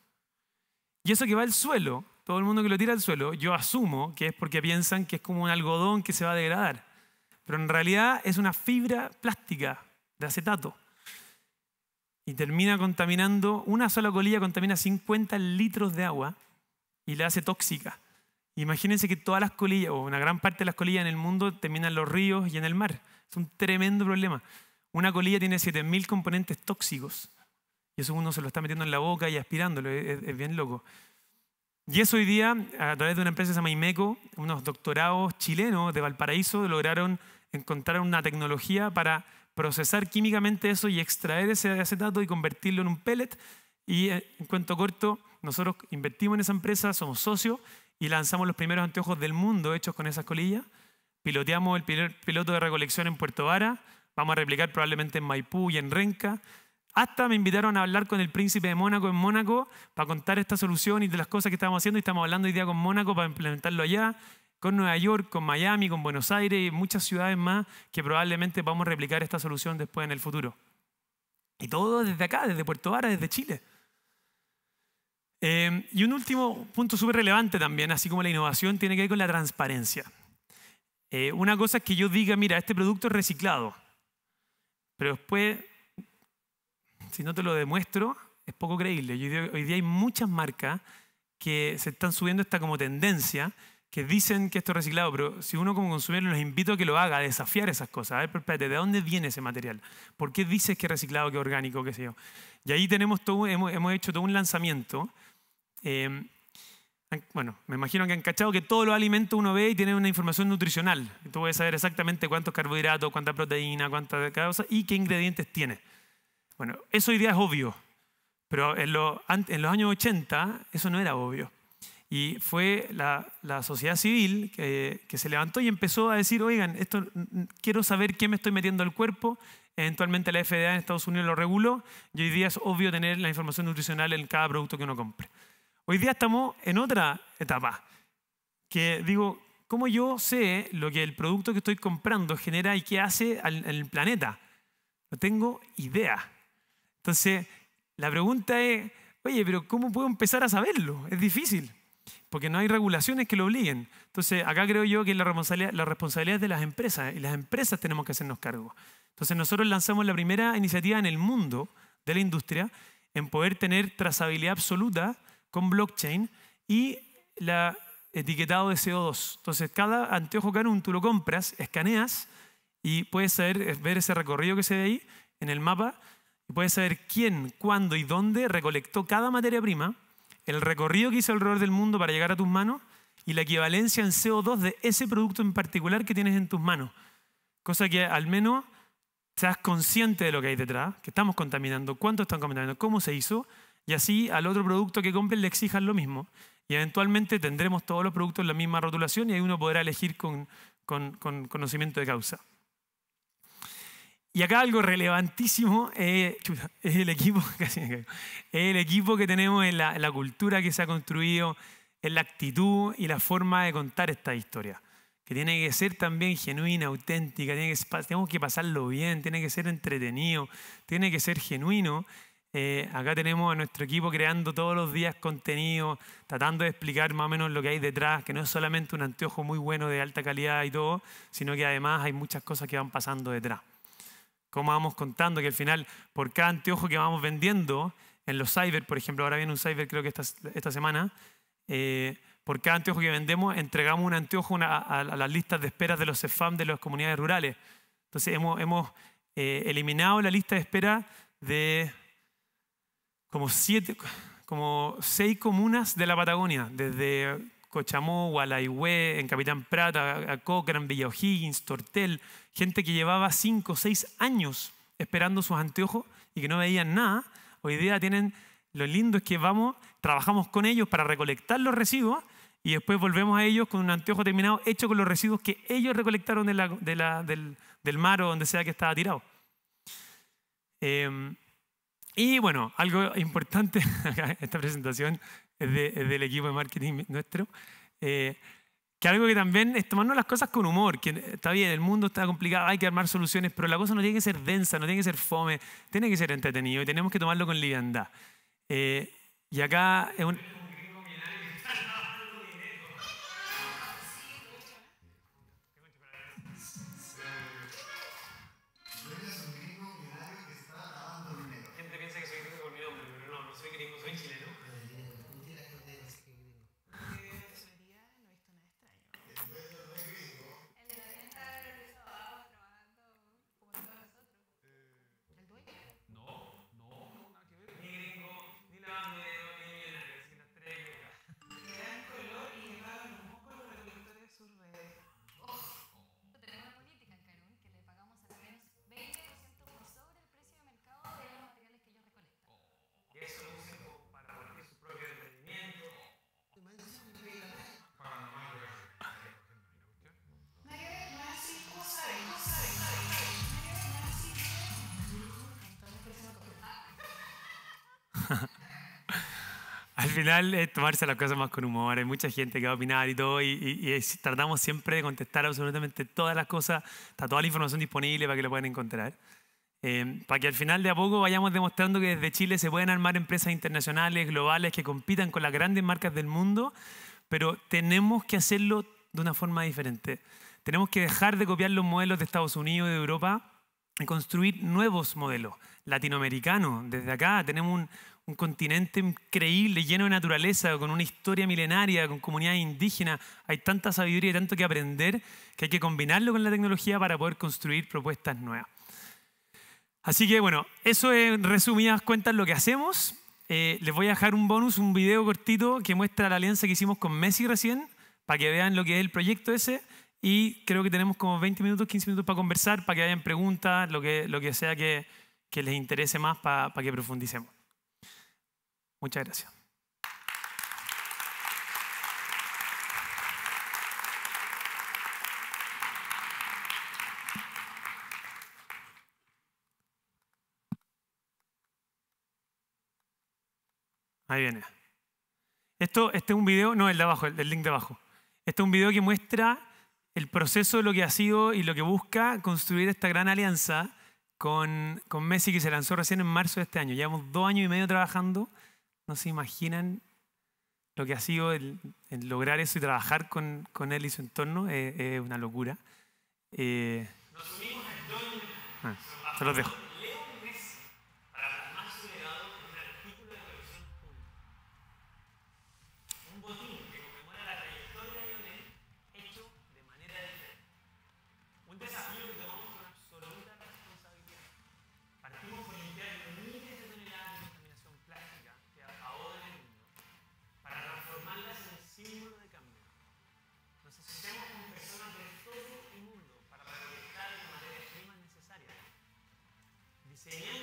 Y eso que va al suelo, todo el mundo que lo tira al suelo, yo asumo que es porque piensan que es como un algodón que se va a degradar. Pero en realidad es una fibra plástica de acetato y termina contaminando, una sola colilla contamina 50 litros de agua y la hace tóxica. Imagínense que todas las colillas, o una gran parte de las colillas en el mundo, terminan en los ríos y en el mar. Es un tremendo problema. Una colilla tiene 7.000 componentes tóxicos. Y eso uno se lo está metiendo en la boca y aspirándolo. Es, bien loco. Y eso hoy día, a través de una empresa que se llama Imeco, unos doctorados chilenos de Valparaíso lograron encontrar una tecnología para procesar químicamente eso y extraer ese acetato y convertirlo en un pellet. Y eh, en cuento corto, nosotros invertimos en esa empresa, somos socios y lanzamos los primeros anteojos del mundo hechos con esas colillas. Piloteamos el primer piloto de recolección en Puerto Vara, vamos a replicar probablemente en Maipú y en Renca. Hasta me invitaron a hablar con el príncipe de Mónaco en Mónaco para contar esta solución y de las cosas que estábamos haciendo y estamos hablando hoy día con Mónaco para implementarlo allá con Nueva York, con Miami, con Buenos Aires y muchas ciudades más que probablemente vamos a replicar esta solución después en el futuro. Y todo desde acá, desde Puerto Vara, desde Chile. Eh, y un último punto súper relevante también, así como la innovación, tiene que ver con la transparencia. Eh, una cosa es que yo diga, mira, este producto es reciclado, pero después, si no te lo demuestro, es poco creíble. Hoy día, hoy día hay muchas marcas que se están subiendo esta como tendencia que dicen que esto es reciclado, pero si uno como consumidor los invito a que lo haga, a desafiar esas cosas. A ver, espérate, ¿de dónde viene ese material? ¿Por qué dices que es reciclado, que es orgánico, qué sé yo? Y ahí tenemos todo, hemos, hecho todo un lanzamiento. Eh, bueno, me imagino que han cachado que todos los alimentos uno ve y tienen una información nutricional. Tú puedes saber exactamente cuántos carbohidratos, cuánta proteína, cuánta cosa y qué ingredientes tiene. Bueno, eso hoy día es obvio, pero en los años 80 eso no era obvio. Y fue la, sociedad civil que, se levantó y empezó a decir, oigan, esto quiero saber qué me estoy metiendo al cuerpo. Eventualmente la FDA en Estados Unidos lo reguló y hoy día es obvio tener la información nutricional en cada producto que uno compre. Hoy día estamos en otra etapa, que digo, ¿cómo yo sé lo que el producto que estoy comprando genera y qué hace al, al planeta? No tengo idea. Entonces, la pregunta es, oye, pero ¿cómo puedo empezar a saberlo? Es difícil porque no hay regulaciones que lo obliguen. Entonces, acá creo yo que la responsabilidad, la es de las empresas y las empresas tenemos que hacernos cargo. Entonces, nosotros lanzamos la primera iniciativa en el mundo de la industria en poder tener trazabilidad absoluta con blockchain y la etiquetado de CO2. Entonces, cada anteojo Canon tú lo compras, escaneas y puedes saber, eh, ver ese recorrido que se ve ahí en el mapa y puedes saber quién, cuándo y dónde recolectó cada materia prima el recorrido que hizo alrededor del mundo para llegar a tus manos y la equivalencia en CO2 de ese producto en particular que tienes en tus manos. Cosa que al menos seas consciente de lo que hay detrás, que estamos contaminando, cuánto estamos contaminando, cómo se hizo, y así al otro producto que compren le exijan lo mismo. Y eventualmente tendremos todos los productos en la misma rotulación y ahí uno podrá elegir con conocimiento de causa. Y acá algo relevantísimo eh, [LAUGHS] es, el, equipo, [LAUGHS] el equipo que tenemos en la, cultura que se ha construido, en la actitud y la forma de contar esta historia, que tiene que ser también genuina, auténtica, tiene tenemos que pasarlo bien, tiene que ser entretenido, tiene que ser genuino. Eh, acá tenemos a nuestro equipo creando todos los días contenido, tratando de explicar más o menos lo que hay detrás, que no es solamente un anteojo muy bueno de alta calidad y todo, sino que además hay muchas cosas que van pasando detrás cómo vamos contando, que al final por cada anteojo que vamos vendiendo en los cyber, por ejemplo, ahora viene un cyber creo que esta, esta semana, eh, por cada anteojo que vendemos entregamos un anteojo a, las listas de espera de los CEFAM de las comunidades rurales. Entonces hemos, hemos eh, eliminado la lista de espera de como siete, como seis comunas de la Patagonia, desde Cochamó, Gualaihue, en Capitán Prata, a Cochran, Villa O'Higgins, Tortel, gente que llevaba cinco o seis años esperando sus anteojos y que no veían nada, hoy día tienen, lo lindo es que vamos, trabajamos con ellos para recolectar los residuos y después volvemos a ellos con un anteojo terminado hecho con los residuos que ellos recolectaron del, mar o donde sea que estaba tirado. Em, y bueno, algo importante [LAUGHS] esta presentación de, del equipo de marketing [LAUGHS] nuestro. Eh, que algo que también es tomarnos las cosas con humor, que está bien, el mundo está complicado, hay que armar soluciones, pero la cosa no tiene que ser densa, no tiene que ser fome, tiene que ser entretenido y tenemos que tomarlo con liviandad. Eh, y acá es un... final es tomarse las cosas más con humor. Hay mucha gente que va a opinar y todo. Y, tratamos siempre de contestar absolutamente todas las cosas. Está toda la información disponible para que lo puedan encontrar. Eh, para que al final de a poco vayamos demostrando que desde Chile se pueden armar empresas internacionales, globales, que compitan con las grandes marcas del mundo, pero tenemos que hacerlo de una forma diferente. Tenemos que dejar de copiar los modelos de Estados Unidos y de Europa y construir nuevos modelos latinoamericanos. Desde acá tenemos un, un continente increíble, lleno de naturaleza, con una historia milenaria, con comunidades indígenas. Hay tanta sabiduría y tanto que aprender que hay que combinarlo con la tecnología para poder construir propuestas nuevas. Así que bueno, eso es en resumidas cuentas lo que hacemos. Eh, les voy a dejar un bonus, un video cortito que muestra la alianza que hicimos con Messi recién, para que vean lo que es el proyecto ese. Y creo que tenemos como 20 minutos, 15 minutos para conversar, para que hayan preguntas, lo que, lo que sea que, que les interese más, para que profundicemos. Muchas gracias. Ahí viene. Esto, este es un video, no el de abajo, el, link de abajo. Este es un video que muestra el proceso de lo que ha sido y lo que busca construir esta gran alianza con, con Messi que se lanzó recién en marzo de este año. Llevamos dos años y medio trabajando no se imaginan lo que ha sido el, lograr eso y trabajar con, él y su entorno. Eh, es una locura. Eh, ah, se los dejo. singing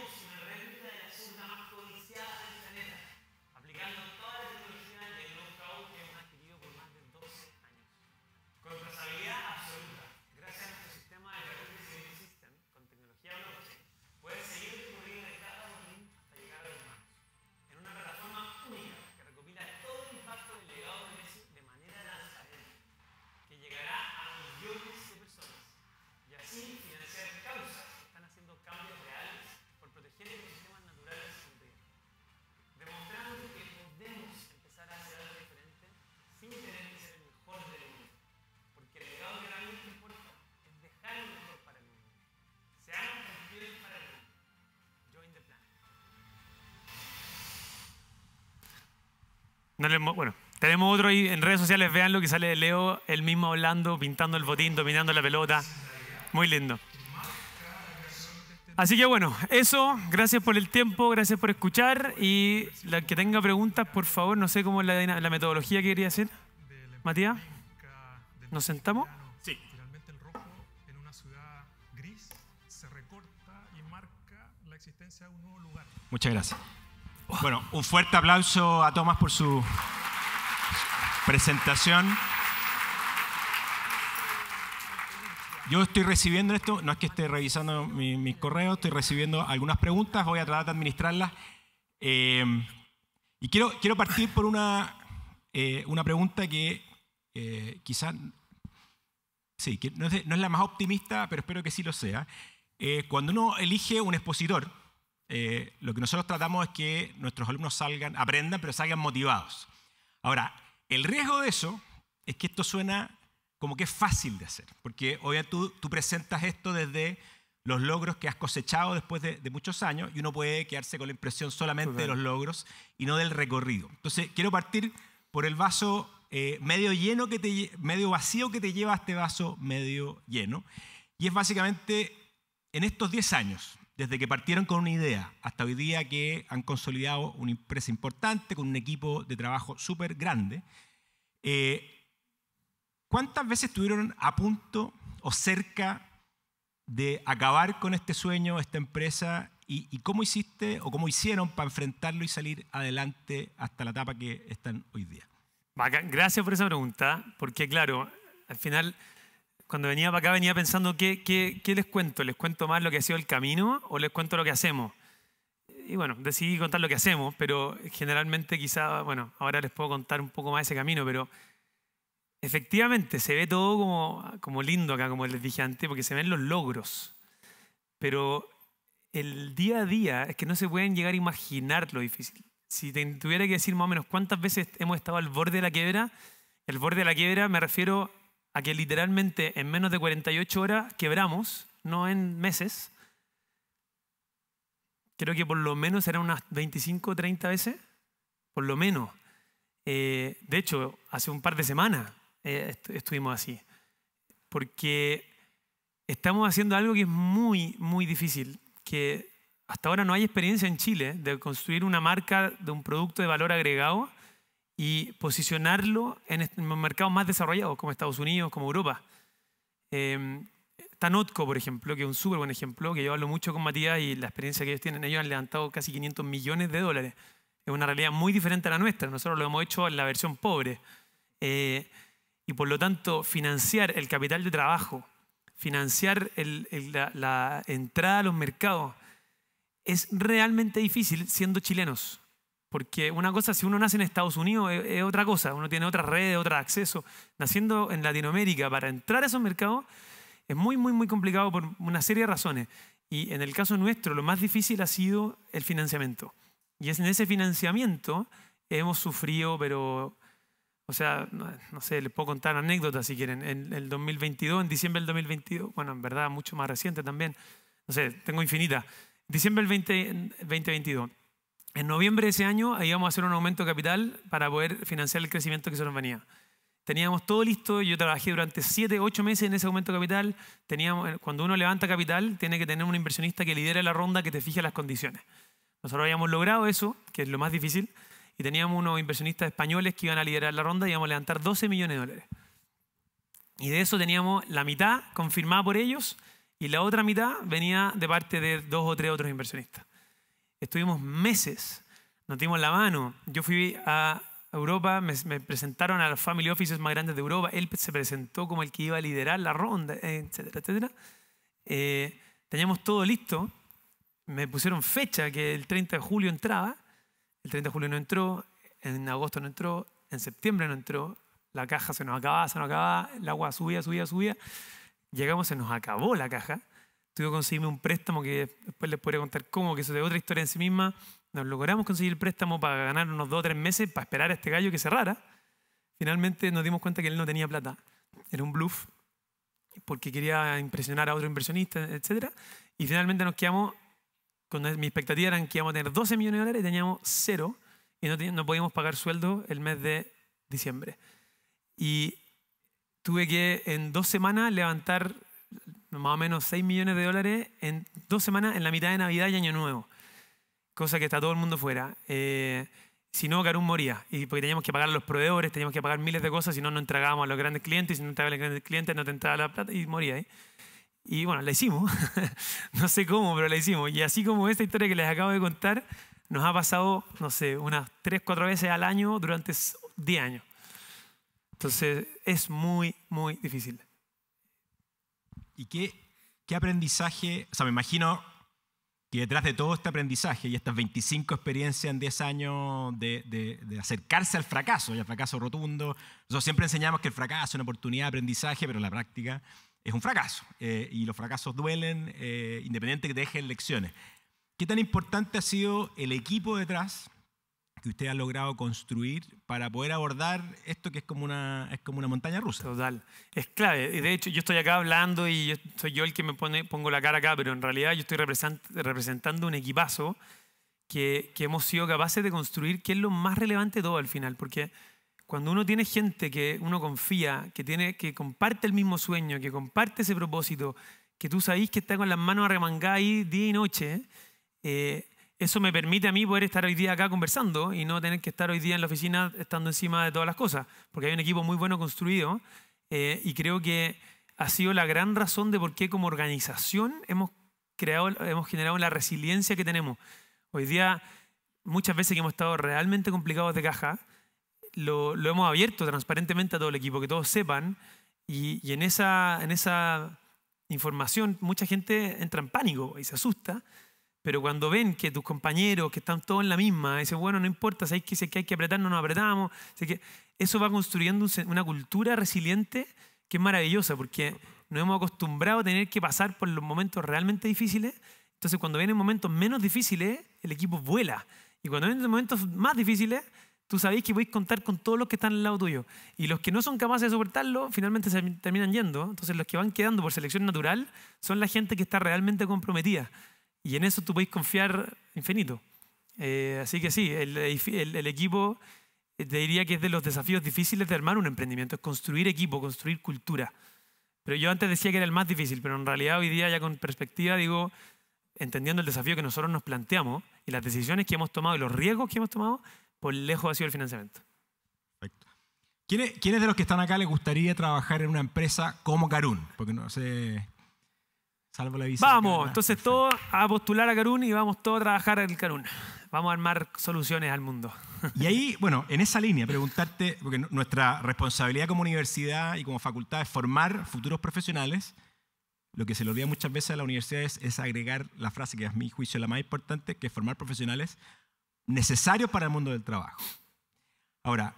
bueno, tenemos otro ahí en redes sociales, vean lo que sale de Leo, él mismo hablando, pintando el botín, dominando la pelota. Muy lindo. Así que bueno, eso, gracias por el tiempo, gracias por escuchar y la que tenga preguntas, por favor, no sé cómo es la, metodología que quería hacer. Matías, ¿nos sentamos? Sí. el rojo en una ciudad gris se recorta y marca la existencia de un nuevo lugar. Muchas gracias. Bueno, un fuerte aplauso a Tomás por su presentación. Yo estoy recibiendo esto, no es que esté revisando mis mi correos, estoy recibiendo algunas preguntas, voy a tratar de administrarlas. Eh, y quiero, quiero partir por una, eh, una pregunta que eh, quizás, sí, no es, no es, la más optimista, pero espero que sí lo sea. cuando uno elige un expositor, eh, lo que nosotros tratamos es que nuestros alumnos salgan, aprendan, pero salgan motivados. Ahora, el riesgo de eso es que esto suena como que es fácil de hacer, porque obviamente tú, tú presentas esto desde los logros que has cosechado después de, muchos años y uno puede quedarse con la impresión solamente de los logros y no del recorrido. Entonces, quiero partir por el vaso eh, medio lleno que medio vacío que te lleva a este vaso medio lleno. Y es básicamente en estos 10 años desde que partieron con una idea hasta hoy día que han consolidado una empresa importante con un equipo de trabajo súper grande, eh, ¿cuántas veces estuvieron a punto o cerca de acabar con este sueño, esta empresa? Y, ¿Y, cómo hiciste o cómo hicieron para enfrentarlo y salir adelante hasta la etapa que están hoy día? Gracias por esa pregunta, porque claro, al final cuando venía para acá venía pensando, ¿qué, qué, qué les cuento? ¿Les cuento más lo que ha sido el camino o les cuento lo que hacemos? Y bueno, decidí contar lo que hacemos, pero generalmente quizá, bueno, ahora les puedo contar un poco más ese camino, pero efectivamente se ve todo como, como lindo acá, como les dije antes, porque se ven los logros. Pero el día a día es que no se pueden llegar a imaginar lo difícil. Si te tuviera que decir más o menos cuántas veces hemos estado al borde de la quiebra, el borde de la quiebra me refiero a que literalmente en menos de 48 horas quebramos, no en meses. Creo que por lo menos eran unas 25 o 30 veces, por lo menos. Eh, de hecho, hace un par de semanas eh, estuvimos así, porque estamos haciendo algo que es muy, muy difícil, que hasta ahora no hay experiencia en Chile de construir una marca de un producto de valor agregado y posicionarlo en este mercados más desarrollados como Estados Unidos, como Europa. Em, Tanotco, por ejemplo, que es un súper buen ejemplo, que yo hablo mucho con Matías y la experiencia que ellos tienen, ellos han levantado casi 500 millones de dólares. Es una realidad muy diferente a la nuestra, nosotros lo hemos hecho en la versión pobre. Eh, y por lo tanto, financiar el capital de trabajo, financiar la entrada a los mercados, es realmente difícil siendo chilenos porque una cosa, si uno nace en Estados Unidos, es, otra cosa. Uno tiene otra red, otro acceso. Naciendo en Latinoamérica, para entrar a esos mercados, es muy, muy, muy complicado por una serie de razones. Y en el caso nuestro, lo más difícil ha sido el financiamiento. Y es en ese financiamiento hemos sufrido, pero, o sea, no, sé, les puedo contar anécdotas si quieren. En el 2022, en diciembre del 2022, bueno, en verdad, mucho más reciente también. No sé, tengo infinita. Diciembre del 2022 en noviembre de ese año íbamos a hacer un aumento de capital para poder financiar el crecimiento que se nos venía. Teníamos todo listo, yo trabajé durante 7, 8 meses en ese aumento de capital. Teníamos, eh, cuando uno levanta capital, tiene que tener un inversionista que lidere la ronda, que te fije las condiciones. Nosotros habíamos logrado eso, que es lo más difícil, y teníamos unos inversionistas españoles que iban a liderar la ronda y íbamos a levantar 12 millones de dólares. Y de eso teníamos la mitad confirmada por ellos y la otra mitad venía de parte de dos o tres otros inversionistas. Estuvimos meses, nos dimos la mano. Yo fui a Europa, me, presentaron a los family offices más grandes de Europa, él se presentó como el que iba a liderar la ronda, etcétera, etcétera. Eh, teníamos todo listo, me pusieron fecha que el 30 de julio entraba, el 30 de julio no entró, en agosto no entró, en septiembre no entró, la caja se nos acababa, se nos acababa, el agua subía, subía, subía. Llegamos, se nos acabó la caja tuvo que conseguirme un préstamo que después les podría contar cómo, que eso es otra historia en sí misma. Nos logramos conseguir el préstamo para ganar unos dos o tres meses para esperar a este gallo que cerrara. Finalmente nos dimos cuenta que él no tenía plata. Era un bluff porque quería impresionar a otro inversionista, etc. Y finalmente nos quedamos, con mi expectativa eran que íbamos a tener 12 millones de dólares y teníamos cero y no, no podíamos pagar sueldo el mes de diciembre. Y tuve que en dos semanas levantar más o menos 6 millones de dólares en dos semanas en la mitad de Navidad y Año Nuevo, cosa que está todo el mundo fuera. Eh, si no, Carún moría, y porque teníamos que pagar a los proveedores, teníamos que pagar miles de cosas, si no, no entregábamos a los grandes clientes, y si no entregábamos a los grandes clientes, no te entraba la plata y moría. Y bueno, la hicimos, [LAUGHS] no sé cómo, pero la hicimos. Y así como esta historia que les acabo de contar, nos ha pasado, no sé, unas 3, 4 veces al año durante 10 años. Entonces, es muy, muy difícil. ¿Y qué, qué aprendizaje? O sea, me imagino que detrás de todo este aprendizaje y estas 25 experiencias en 10 años de, acercarse al fracaso, y al fracaso rotundo, nosotros siempre enseñamos que el fracaso es una oportunidad de aprendizaje, pero en la práctica es un fracaso. Eh, y los fracasos duelen, independientemente eh, independiente que te dejen lecciones. ¿Qué tan importante ha sido el equipo detrás que usted ha logrado construir para poder abordar esto que es como una, es como una montaña rusa. Total, es clave. y De hecho, yo estoy acá hablando y soy yo el que me pone, pongo la cara acá, pero en realidad yo estoy representando un equipazo que, hemos sido capaces de construir, que es lo más relevante de todo al final, porque cuando uno tiene gente que uno confía, que, tiene, que comparte el mismo sueño, que comparte ese propósito, que tú sabís que está con las manos arremangadas ahí día y noche, eh, eso me permite a mí poder estar hoy día acá conversando y no tener que estar hoy día en la oficina estando encima de todas las cosas, porque hay un equipo muy bueno construido eh, y creo que ha sido la gran razón de por qué como organización hemos, creado, hemos generado la resiliencia que tenemos. Hoy día, muchas veces que hemos estado realmente complicados de caja, lo, hemos abierto transparentemente a todo el equipo, que todos sepan, y, en, esa, en esa información mucha gente entra en pánico y se asusta pero cuando ven que tus compañeros, que están todos en la misma, dicen, bueno, no importa, sabéis que, si hay que apretar, no nos apretamos. que eso va construyendo una cultura resiliente que es maravillosa, porque nos hemos acostumbrado a tener que pasar por los momentos realmente difíciles. Entonces, cuando vienen momentos menos difíciles, el equipo vuela. Y cuando vienen momentos más difíciles, tú sabéis que podéis contar con todos los que están al lado tuyo. Y los que no son capaces de soportarlo, finalmente se terminan yendo. Entonces, los que van quedando por selección natural son la gente que está realmente comprometida. Y en eso tú podéis confiar infinito. Eh, así que sí, el, equipo, eh, te diría que es de los desafíos difíciles de armar un emprendimiento, es construir equipo, construir cultura. Pero yo antes decía que era el más difícil, pero en realidad hoy día ya con perspectiva digo, entendiendo el desafío que nosotros nos planteamos y las decisiones que hemos tomado y los riesgos que hemos tomado, por lejos ha sido el financiamiento. Perfecto. ¿Quiénes, de los que están acá les gustaría trabajar en una empresa como Carun? Porque no sé... Salvo la Vamos, entonces todos a postular a Carun y vamos todos a trabajar en el Carun. Vamos a armar soluciones al mundo. Y ahí, bueno, en esa línea, preguntarte, porque nuestra responsabilidad como universidad y como facultad es formar futuros profesionales. Lo que se le olvida muchas veces a la universidad es, es agregar la frase que a mi juicio es la más importante, que es formar profesionales necesarios para el mundo del trabajo. Ahora,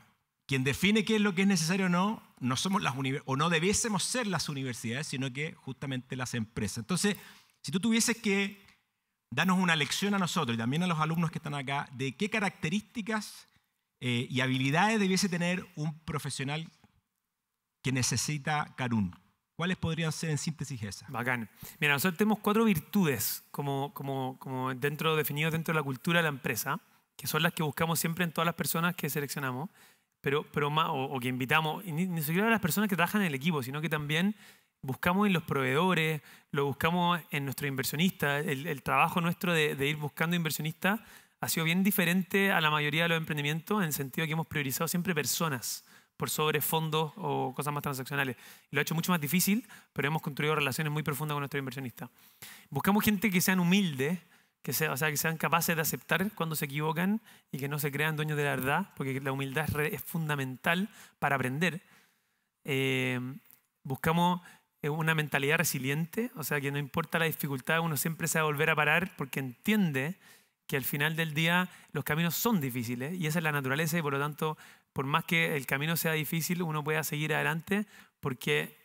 quien define qué es lo que es necesario o no, no somos las o no debiésemos ser las universidades, sino que justamente las empresas. Entonces, si tú tuvieses que darnos una lección a nosotros y también a los alumnos que están acá, de qué características eh, y habilidades debiese tener un profesional que necesita Carun, ¿Cuáles podrían ser en síntesis esas? Bacán. Mira, nosotros tenemos cuatro virtudes como, como, como dentro, definidos dentro de la cultura de la empresa, que son las que buscamos siempre en todas las personas que seleccionamos pero, o, que invitamos, ni, siquiera a las personas que trabajan en el equipo, sino que también buscamos en los proveedores, lo buscamos en nuestros inversionistas. El, trabajo nuestro de, ir buscando inversionistas ha sido bien diferente a la mayoría de los emprendimientos en el sentido que hemos priorizado siempre personas por sobre fondos o cosas más transaccionales. lo ha hecho mucho más difícil, pero hemos construido relaciones muy profundas con nuestros inversionistas. Buscamos gente que sean humildes, que sea, o sea, que sean capaces de aceptar cuando se equivocan y que no se crean dueños de la verdad, porque la humildad es, fundamental para aprender. Eh, buscamos eh, una mentalidad resiliente, o sea, que no importa la dificultad, uno siempre se va a volver a parar porque entiende que al final del día los caminos son difíciles y esa es la naturaleza y por lo tanto, por más que el camino sea difícil, uno pueda seguir adelante porque,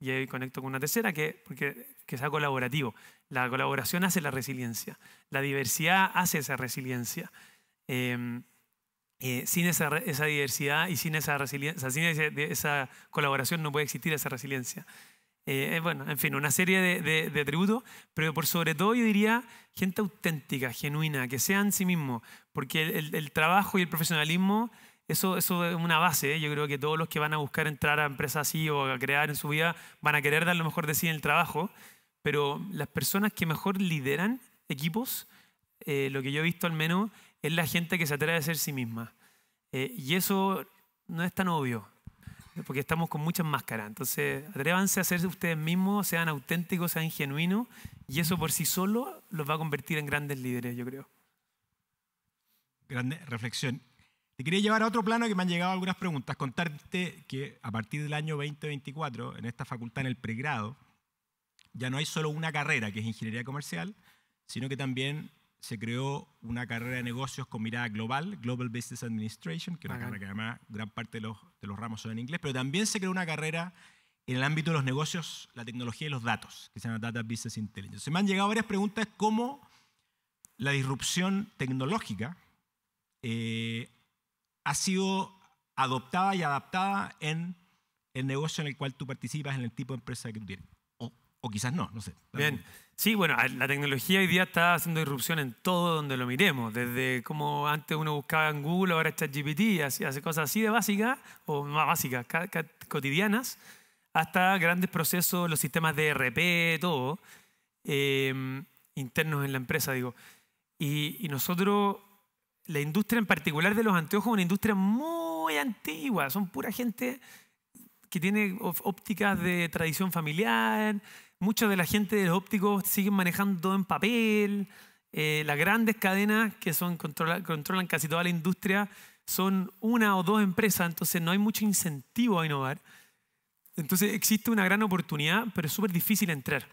y ahí conecto con una tercera, que, porque, que sea colaborativo. La colaboración hace la resiliencia. La diversidad hace esa resiliencia. Em, eh, sin esa, diversidad y sin esa resiliencia, sin esa, colaboración no puede existir esa resiliencia. Eh, eh, bueno, en fin, una serie de, atributos, pero por sobre todo yo diría gente auténtica, genuina, que sea en sí mismo, porque el, trabajo y el profesionalismo, eso, eso es una base. Yo creo que todos los que van a buscar entrar a empresas así o a crear en su vida van a querer dar lo mejor de sí en el trabajo, pero las personas que mejor lideran equipos, eh, lo que yo he visto al menos, es la gente que se atreve a ser sí misma. Eh, y eso no es tan obvio, porque estamos con muchas máscaras. Entonces, atrévanse a ser ustedes mismos, sean auténticos, sean genuinos, y eso por sí solo los va a convertir en grandes líderes, yo creo. Grande reflexión. Te quería llevar a otro plano que me han llegado algunas preguntas. Contarte que a partir del año 2024, en esta facultad, en el pregrado, ya no hay solo una carrera que es ingeniería comercial, sino que también se creó una carrera de negocios con mirada global, Global Business Administration, que es una carrera que además gran parte de los, ramos son en inglés, pero también se creó una carrera en el ámbito de los negocios, la tecnología y los datos, que se llama Data Business Intelligence. Se me han llegado varias preguntas cómo la disrupción tecnológica eh, ha sido adoptada y adaptada en el negocio en el cual tú participas, en el tipo de empresa que tú tienes. O quizás no, no sé. Bien. Sí, bueno, la tecnología hoy día está haciendo irrupción en todo donde lo miremos. Desde como antes uno buscaba en Google, ahora está GPT, hace cosas así de básicas, o más básicas, cotidianas, hasta grandes procesos, los sistemas de ERP, todo, em, internos en la empresa, digo. Y, y nosotros, la industria en particular de los anteojos, es una industria muy antigua, son pura gente que tiene ópticas de tradición familiar, Mucha de la gente de los ópticos siguen manejando en papel. Eh, las grandes cadenas que son, controlan casi toda la industria son una o dos empresas, entonces no hay mucho incentivo a innovar. Entonces existe una gran oportunidad, pero es súper difícil entrar.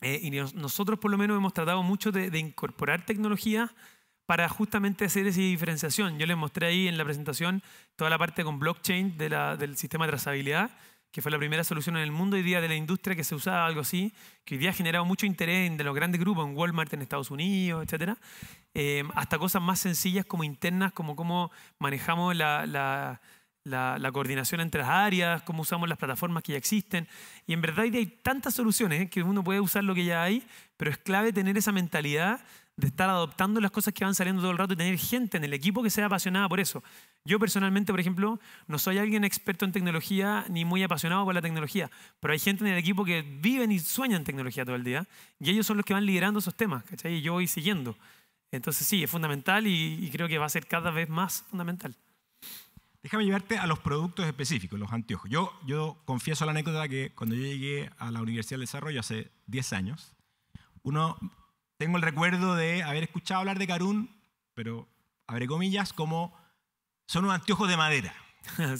Eh, y nosotros por lo menos hemos tratado mucho de, incorporar tecnología para justamente hacer esa diferenciación. Yo les mostré ahí en la presentación toda la parte con blockchain del sistema de trazabilidad que fue la primera solución en el mundo hoy día de la industria que se usaba algo así, que hoy día ha generado mucho interés en de los grandes grupos, en Walmart en Estados Unidos, etc. Eh, hasta cosas más sencillas como internas, como cómo manejamos la, coordinación entre las áreas, cómo usamos las plataformas que ya existen. Y en verdad hay tantas soluciones eh, que uno puede usar lo que ya hay, pero es clave tener esa mentalidad de estar adoptando las cosas que van saliendo todo el rato y tener gente en el equipo que sea apasionada por eso. Yo personalmente, por ejemplo, no soy alguien experto en tecnología ni muy apasionado por la tecnología, pero hay gente en el equipo que viven y sueñan tecnología todo el día y ellos son los que van liderando esos temas, ¿cachai? Y yo voy siguiendo. Entonces sí, es fundamental y, creo que va a ser cada vez más fundamental. Déjame llevarte a los productos específicos, los anteojos. Yo, yo confieso la anécdota que cuando yo llegué a la Universidad del Desarrollo hace 10 años, uno tengo el recuerdo de haber escuchado hablar de Carun, pero abre comillas, como son unos anteojos de madera. [LAUGHS]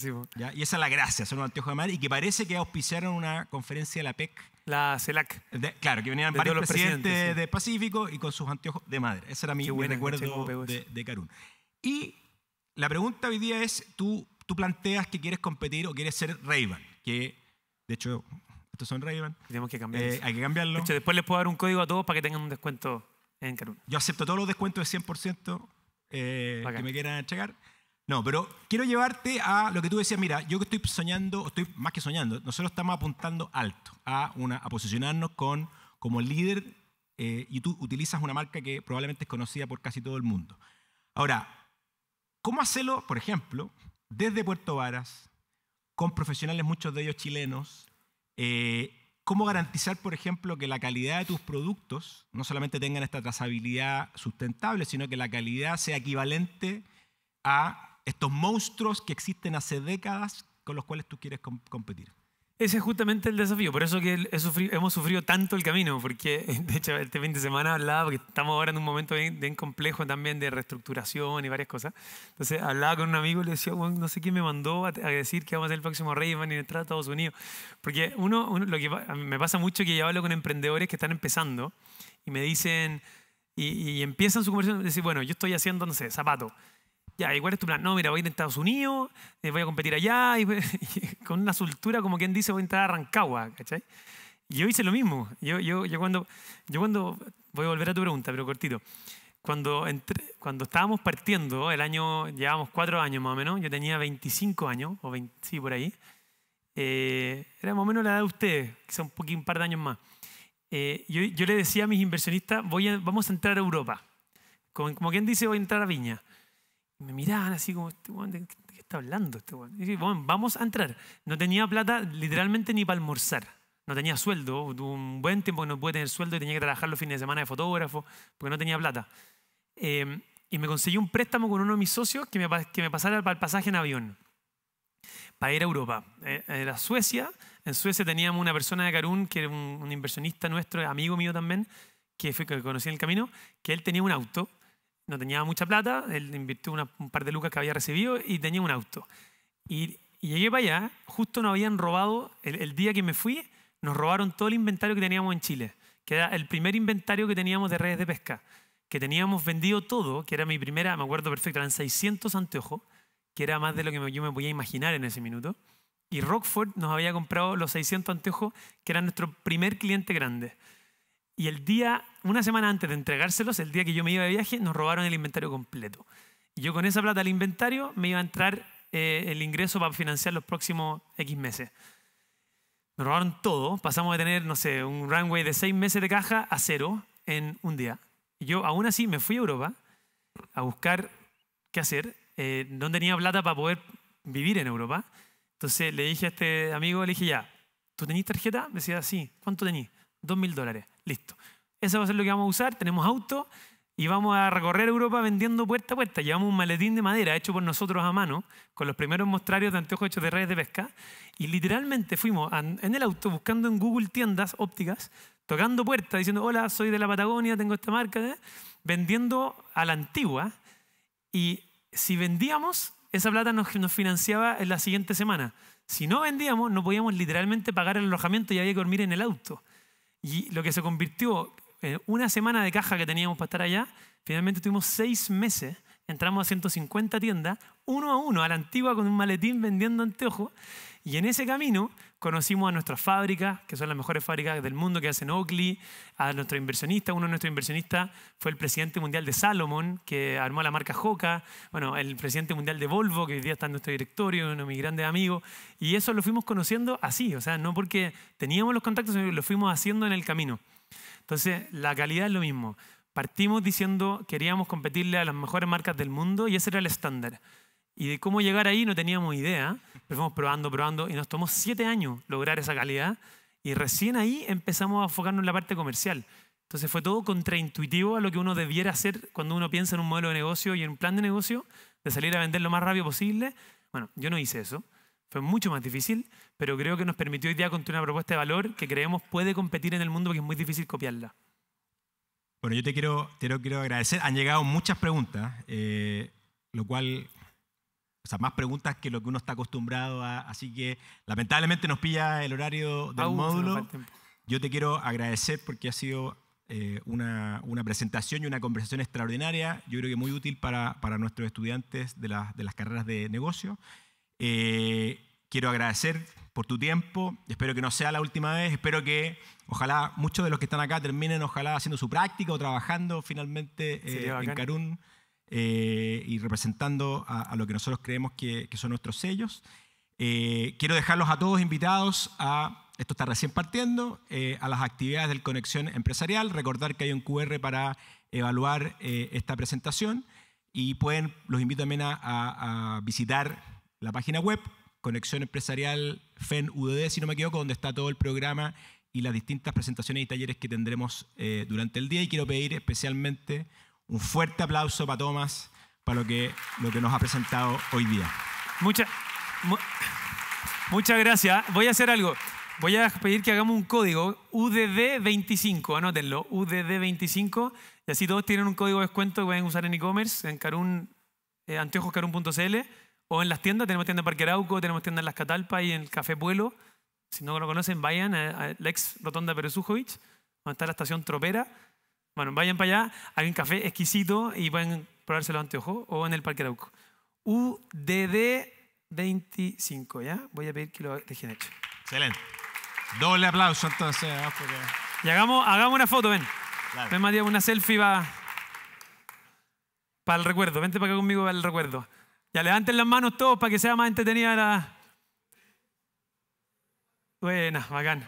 Y esa es la gracia, son unos anteojos de madera y que parece que auspiciaron una conferencia de la PEC. La CELAC. claro, que venían varios presidentes, presidentes Pacífico y con sus anteojos de madera. Ese era mi, recuerdo de, Carún. Y la pregunta hoy día es, tú, tú planteas que quieres competir o quieres ser ray que de hecho estos son ray Tenemos que cambiar eh, Hay que cambiarlo. De después les puedo dar un código a todos para que tengan un descuento en Caruna. Yo acepto todos los descuentos de 100% eh, que me quieran llegar. No, pero quiero llevarte a lo que tú decías. Mira, yo que estoy soñando, estoy más que soñando, nosotros estamos apuntando alto a, una, posicionarnos con, como líder eh, y tú utilizas una marca que probablemente es conocida por casi todo el mundo. Ahora, ¿cómo hacerlo, por ejemplo, desde Puerto Varas, con profesionales, muchos de ellos chilenos, eh, ¿Cómo garantizar, por ejemplo, que la calidad de tus productos no solamente tengan esta trazabilidad sustentable, sino que la calidad sea equivalente a estos monstruos que existen hace décadas con los cuales tú quieres competir? Ese es justamente el desafío, por eso que hemos sufrido tanto el camino, porque [LAUGHS] de hecho este fin de semana hablaba, porque estamos ahora en un momento bien, complejo también de reestructuración y varias cosas. Entonces hablaba con un amigo y le decía, no sé quién me mandó a, decir que vamos a hacer el próximo rey y a entrar a Estados Unidos. Porque uno, lo que me pasa mucho que yo hablo con emprendedores que están empezando y me dicen, y, empiezan su conversación, y dicen, bueno, yo estoy haciendo, no sé, zapato. Ya, cuál es tu plan? No, mira, voy a ir a Estados Unidos, eh, voy a competir allá, [LAUGHS] y, [LAUGHS] con una soltura, como quien dice, voy a entrar a Rancagua, Y Yo hice lo mismo. Yo, yo, yo, cuando, yo cuando, voy a volver a tu pregunta, pero cortito. Cuando, cuando estábamos partiendo, el año, llevábamos cuatro años más o menos, yo tenía 25 años, o 20, sí, por ahí. Eh, era más o menos la edad de ustedes, quizá un, poquito, un par de años más. Eh, yo, le decía a mis inversionistas, voy vamos a entrar a Europa. Como, como, quien dice, voy a entrar a Viña me miraban así como, este ¿de qué está hablando este weón? Y dije, vamos a entrar. No tenía plata literalmente ni para almorzar. No tenía sueldo, Tuve un buen tiempo que no pude tener sueldo y tenía que trabajar los fines de semana de fotógrafo porque no tenía plata. Em, y me conseguí un préstamo con uno de mis socios que me, que me pasara para el pasaje en avión, para ir a Europa. Eh, era Suecia, en Suecia teníamos una persona de Carún, que era un, inversionista nuestro, amigo mío también, que, fue, que conocí en el camino, que él tenía un auto no tenía mucha plata, él invirtió un par de lucas que había recibido y tenía un auto. Y, llegué para allá, justo nos habían robado, el, día que me fui, nos robaron todo el inventario que teníamos en Chile, que era el primer inventario que teníamos de redes de pesca, que teníamos vendido todo, que era mi primera, me acuerdo perfecto, eran 600 anteojos, que era más de lo que yo me podía imaginar en ese minuto. Y Rockford nos había comprado los 600 anteojos, que era nuestro primer cliente grande. Y el día, una semana antes de entregárselos, el día que yo me iba de viaje, nos robaron el inventario completo. yo con esa plata del inventario me iba a entrar eh, el ingreso para financiar los próximos X meses. Nos robaron todo, pasamos de tener, no sé, un runway de seis meses de caja a cero en un día. Y yo aún así me fui a Europa a buscar qué hacer. Eh, no tenía plata para poder vivir en Europa. Entonces le dije a este amigo, le dije, ya, ¿tú tenías tarjeta? Me decía, sí, ¿cuánto tenías? Dos mil dólares. Listo. Eso va a ser lo que vamos a usar. Tenemos auto y vamos a recorrer Europa vendiendo puerta a puerta. Llevamos un maletín de madera hecho por nosotros a mano, con los primeros mostrarios de anteojos hechos de redes de pesca. Y literalmente fuimos en el auto buscando en Google tiendas ópticas, tocando puertas, diciendo, hola, soy de la Patagonia, tengo esta marca, ¿eh? vendiendo a la antigua. Y si vendíamos, esa plata nos, nos financiaba en la siguiente semana. Si no vendíamos, no podíamos literalmente pagar el alojamiento y había que dormir en el auto. Y lo que se convirtió en eh, una semana de caja que teníamos para estar allá, finalmente tuvimos seis meses, entramos a 150 tiendas, uno a uno, a la antigua con un maletín vendiendo anteojos y en ese camino conocimos a nuestras fábricas, que son las mejores fábricas del mundo que hacen Oakley, a nuestro inversionista, Uno de nuestros inversionistas fue el presidente mundial de Salomon, que armó la marca Joca. Bueno, el presidente mundial de Volvo, que hoy día está en nuestro directorio, uno de mis grandes amigos. Y eso lo fuimos conociendo así, o sea, no porque teníamos los contactos, sino que lo fuimos haciendo en el camino. Entonces, la calidad es lo mismo. Partimos diciendo queríamos competirle a las mejores marcas del mundo y ese era el estándar. Y de cómo llegar ahí no teníamos idea, pero fuimos probando, probando, y nos tomó siete años lograr esa calidad, y recién ahí empezamos a enfocarnos en la parte comercial. Entonces fue todo contraintuitivo a lo que uno debiera hacer cuando uno piensa en un modelo de negocio y en un plan de negocio, de salir a vender lo más rápido posible. Bueno, yo no hice eso, fue mucho más difícil, pero creo que nos permitió hoy día construir una propuesta de valor que creemos puede competir en el mundo porque es muy difícil copiarla. Bueno, yo te quiero, te quiero agradecer. Han llegado muchas preguntas, eh, lo cual o sea, más preguntas que lo que uno está acostumbrado a. Así que lamentablemente nos pilla el horario del módulo. Yo te quiero agradecer porque ha sido eh, una, presentación y una conversación extraordinaria. Yo creo que muy útil para, nuestros estudiantes de, de, las carreras de negocio. Eh, quiero agradecer por tu tiempo. Espero que no sea la última vez. Espero que ojalá muchos de los que están acá terminen ojalá haciendo su práctica o trabajando finalmente eh, en Carún. Eh, y representando a, lo que nosotros creemos que, son nuestros sellos. Eh, quiero dejarlos a todos invitados a, esto está recién partiendo, eh, a las actividades del Conexión Empresarial, recordar que hay un QR para evaluar esta presentación y pueden, los invito también a, a visitar la página web, Conexión Empresarial fen si no me equivoco, donde está todo el programa y las distintas presentaciones y talleres que tendremos durante el día y quiero pedir especialmente un fuerte aplauso para Tomás, para lo que, lo que nos ha presentado hoy día. muchas gracias. Voy a hacer algo. Voy a pedir que hagamos un código UDD25, anótenlo, UDD25, y así todos tienen un código de descuento que pueden usar en e-commerce, en carun, eh, o en las tiendas, tenemos tienda en Parque Arauco, tenemos tienda en Las Catalpa y en el Café Pueblo. Si no lo conocen, vayan a, ex Rotonda Perezujovic, donde está la estación Tropera, bueno, vayan para allá, hay un café exquisito y pueden probárselo ante anteojos o en el Parque Arauco. UDD25, ¿ya? Voy a pedir que lo dejen hecho. Excelente. Doble aplauso entonces. Y hagamos, hagamos una foto, ven. Ven, Matías, una selfie para el recuerdo. Vente para acá conmigo para el recuerdo. Ya levanten las manos todos para que sea más entretenida la... Buena, bacán.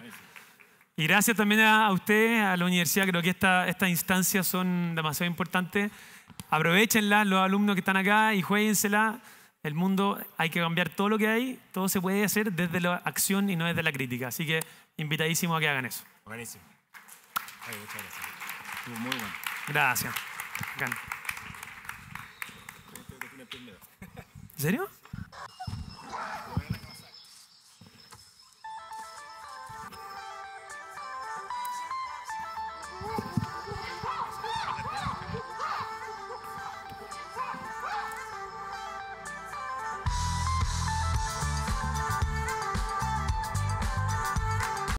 Y gracias también a, usted, a la universidad. Creo que estas instancias son demasiado importantes. Aprovechenlas los alumnos que están acá y juéguensela. El mundo hay que cambiar todo lo que hay. Todo se puede hacer desde la acción y no desde la crítica. Así que invitadísimo a que hagan eso. Buenísimo. muchas gracias. muy bueno. Gracias. ¿En serio?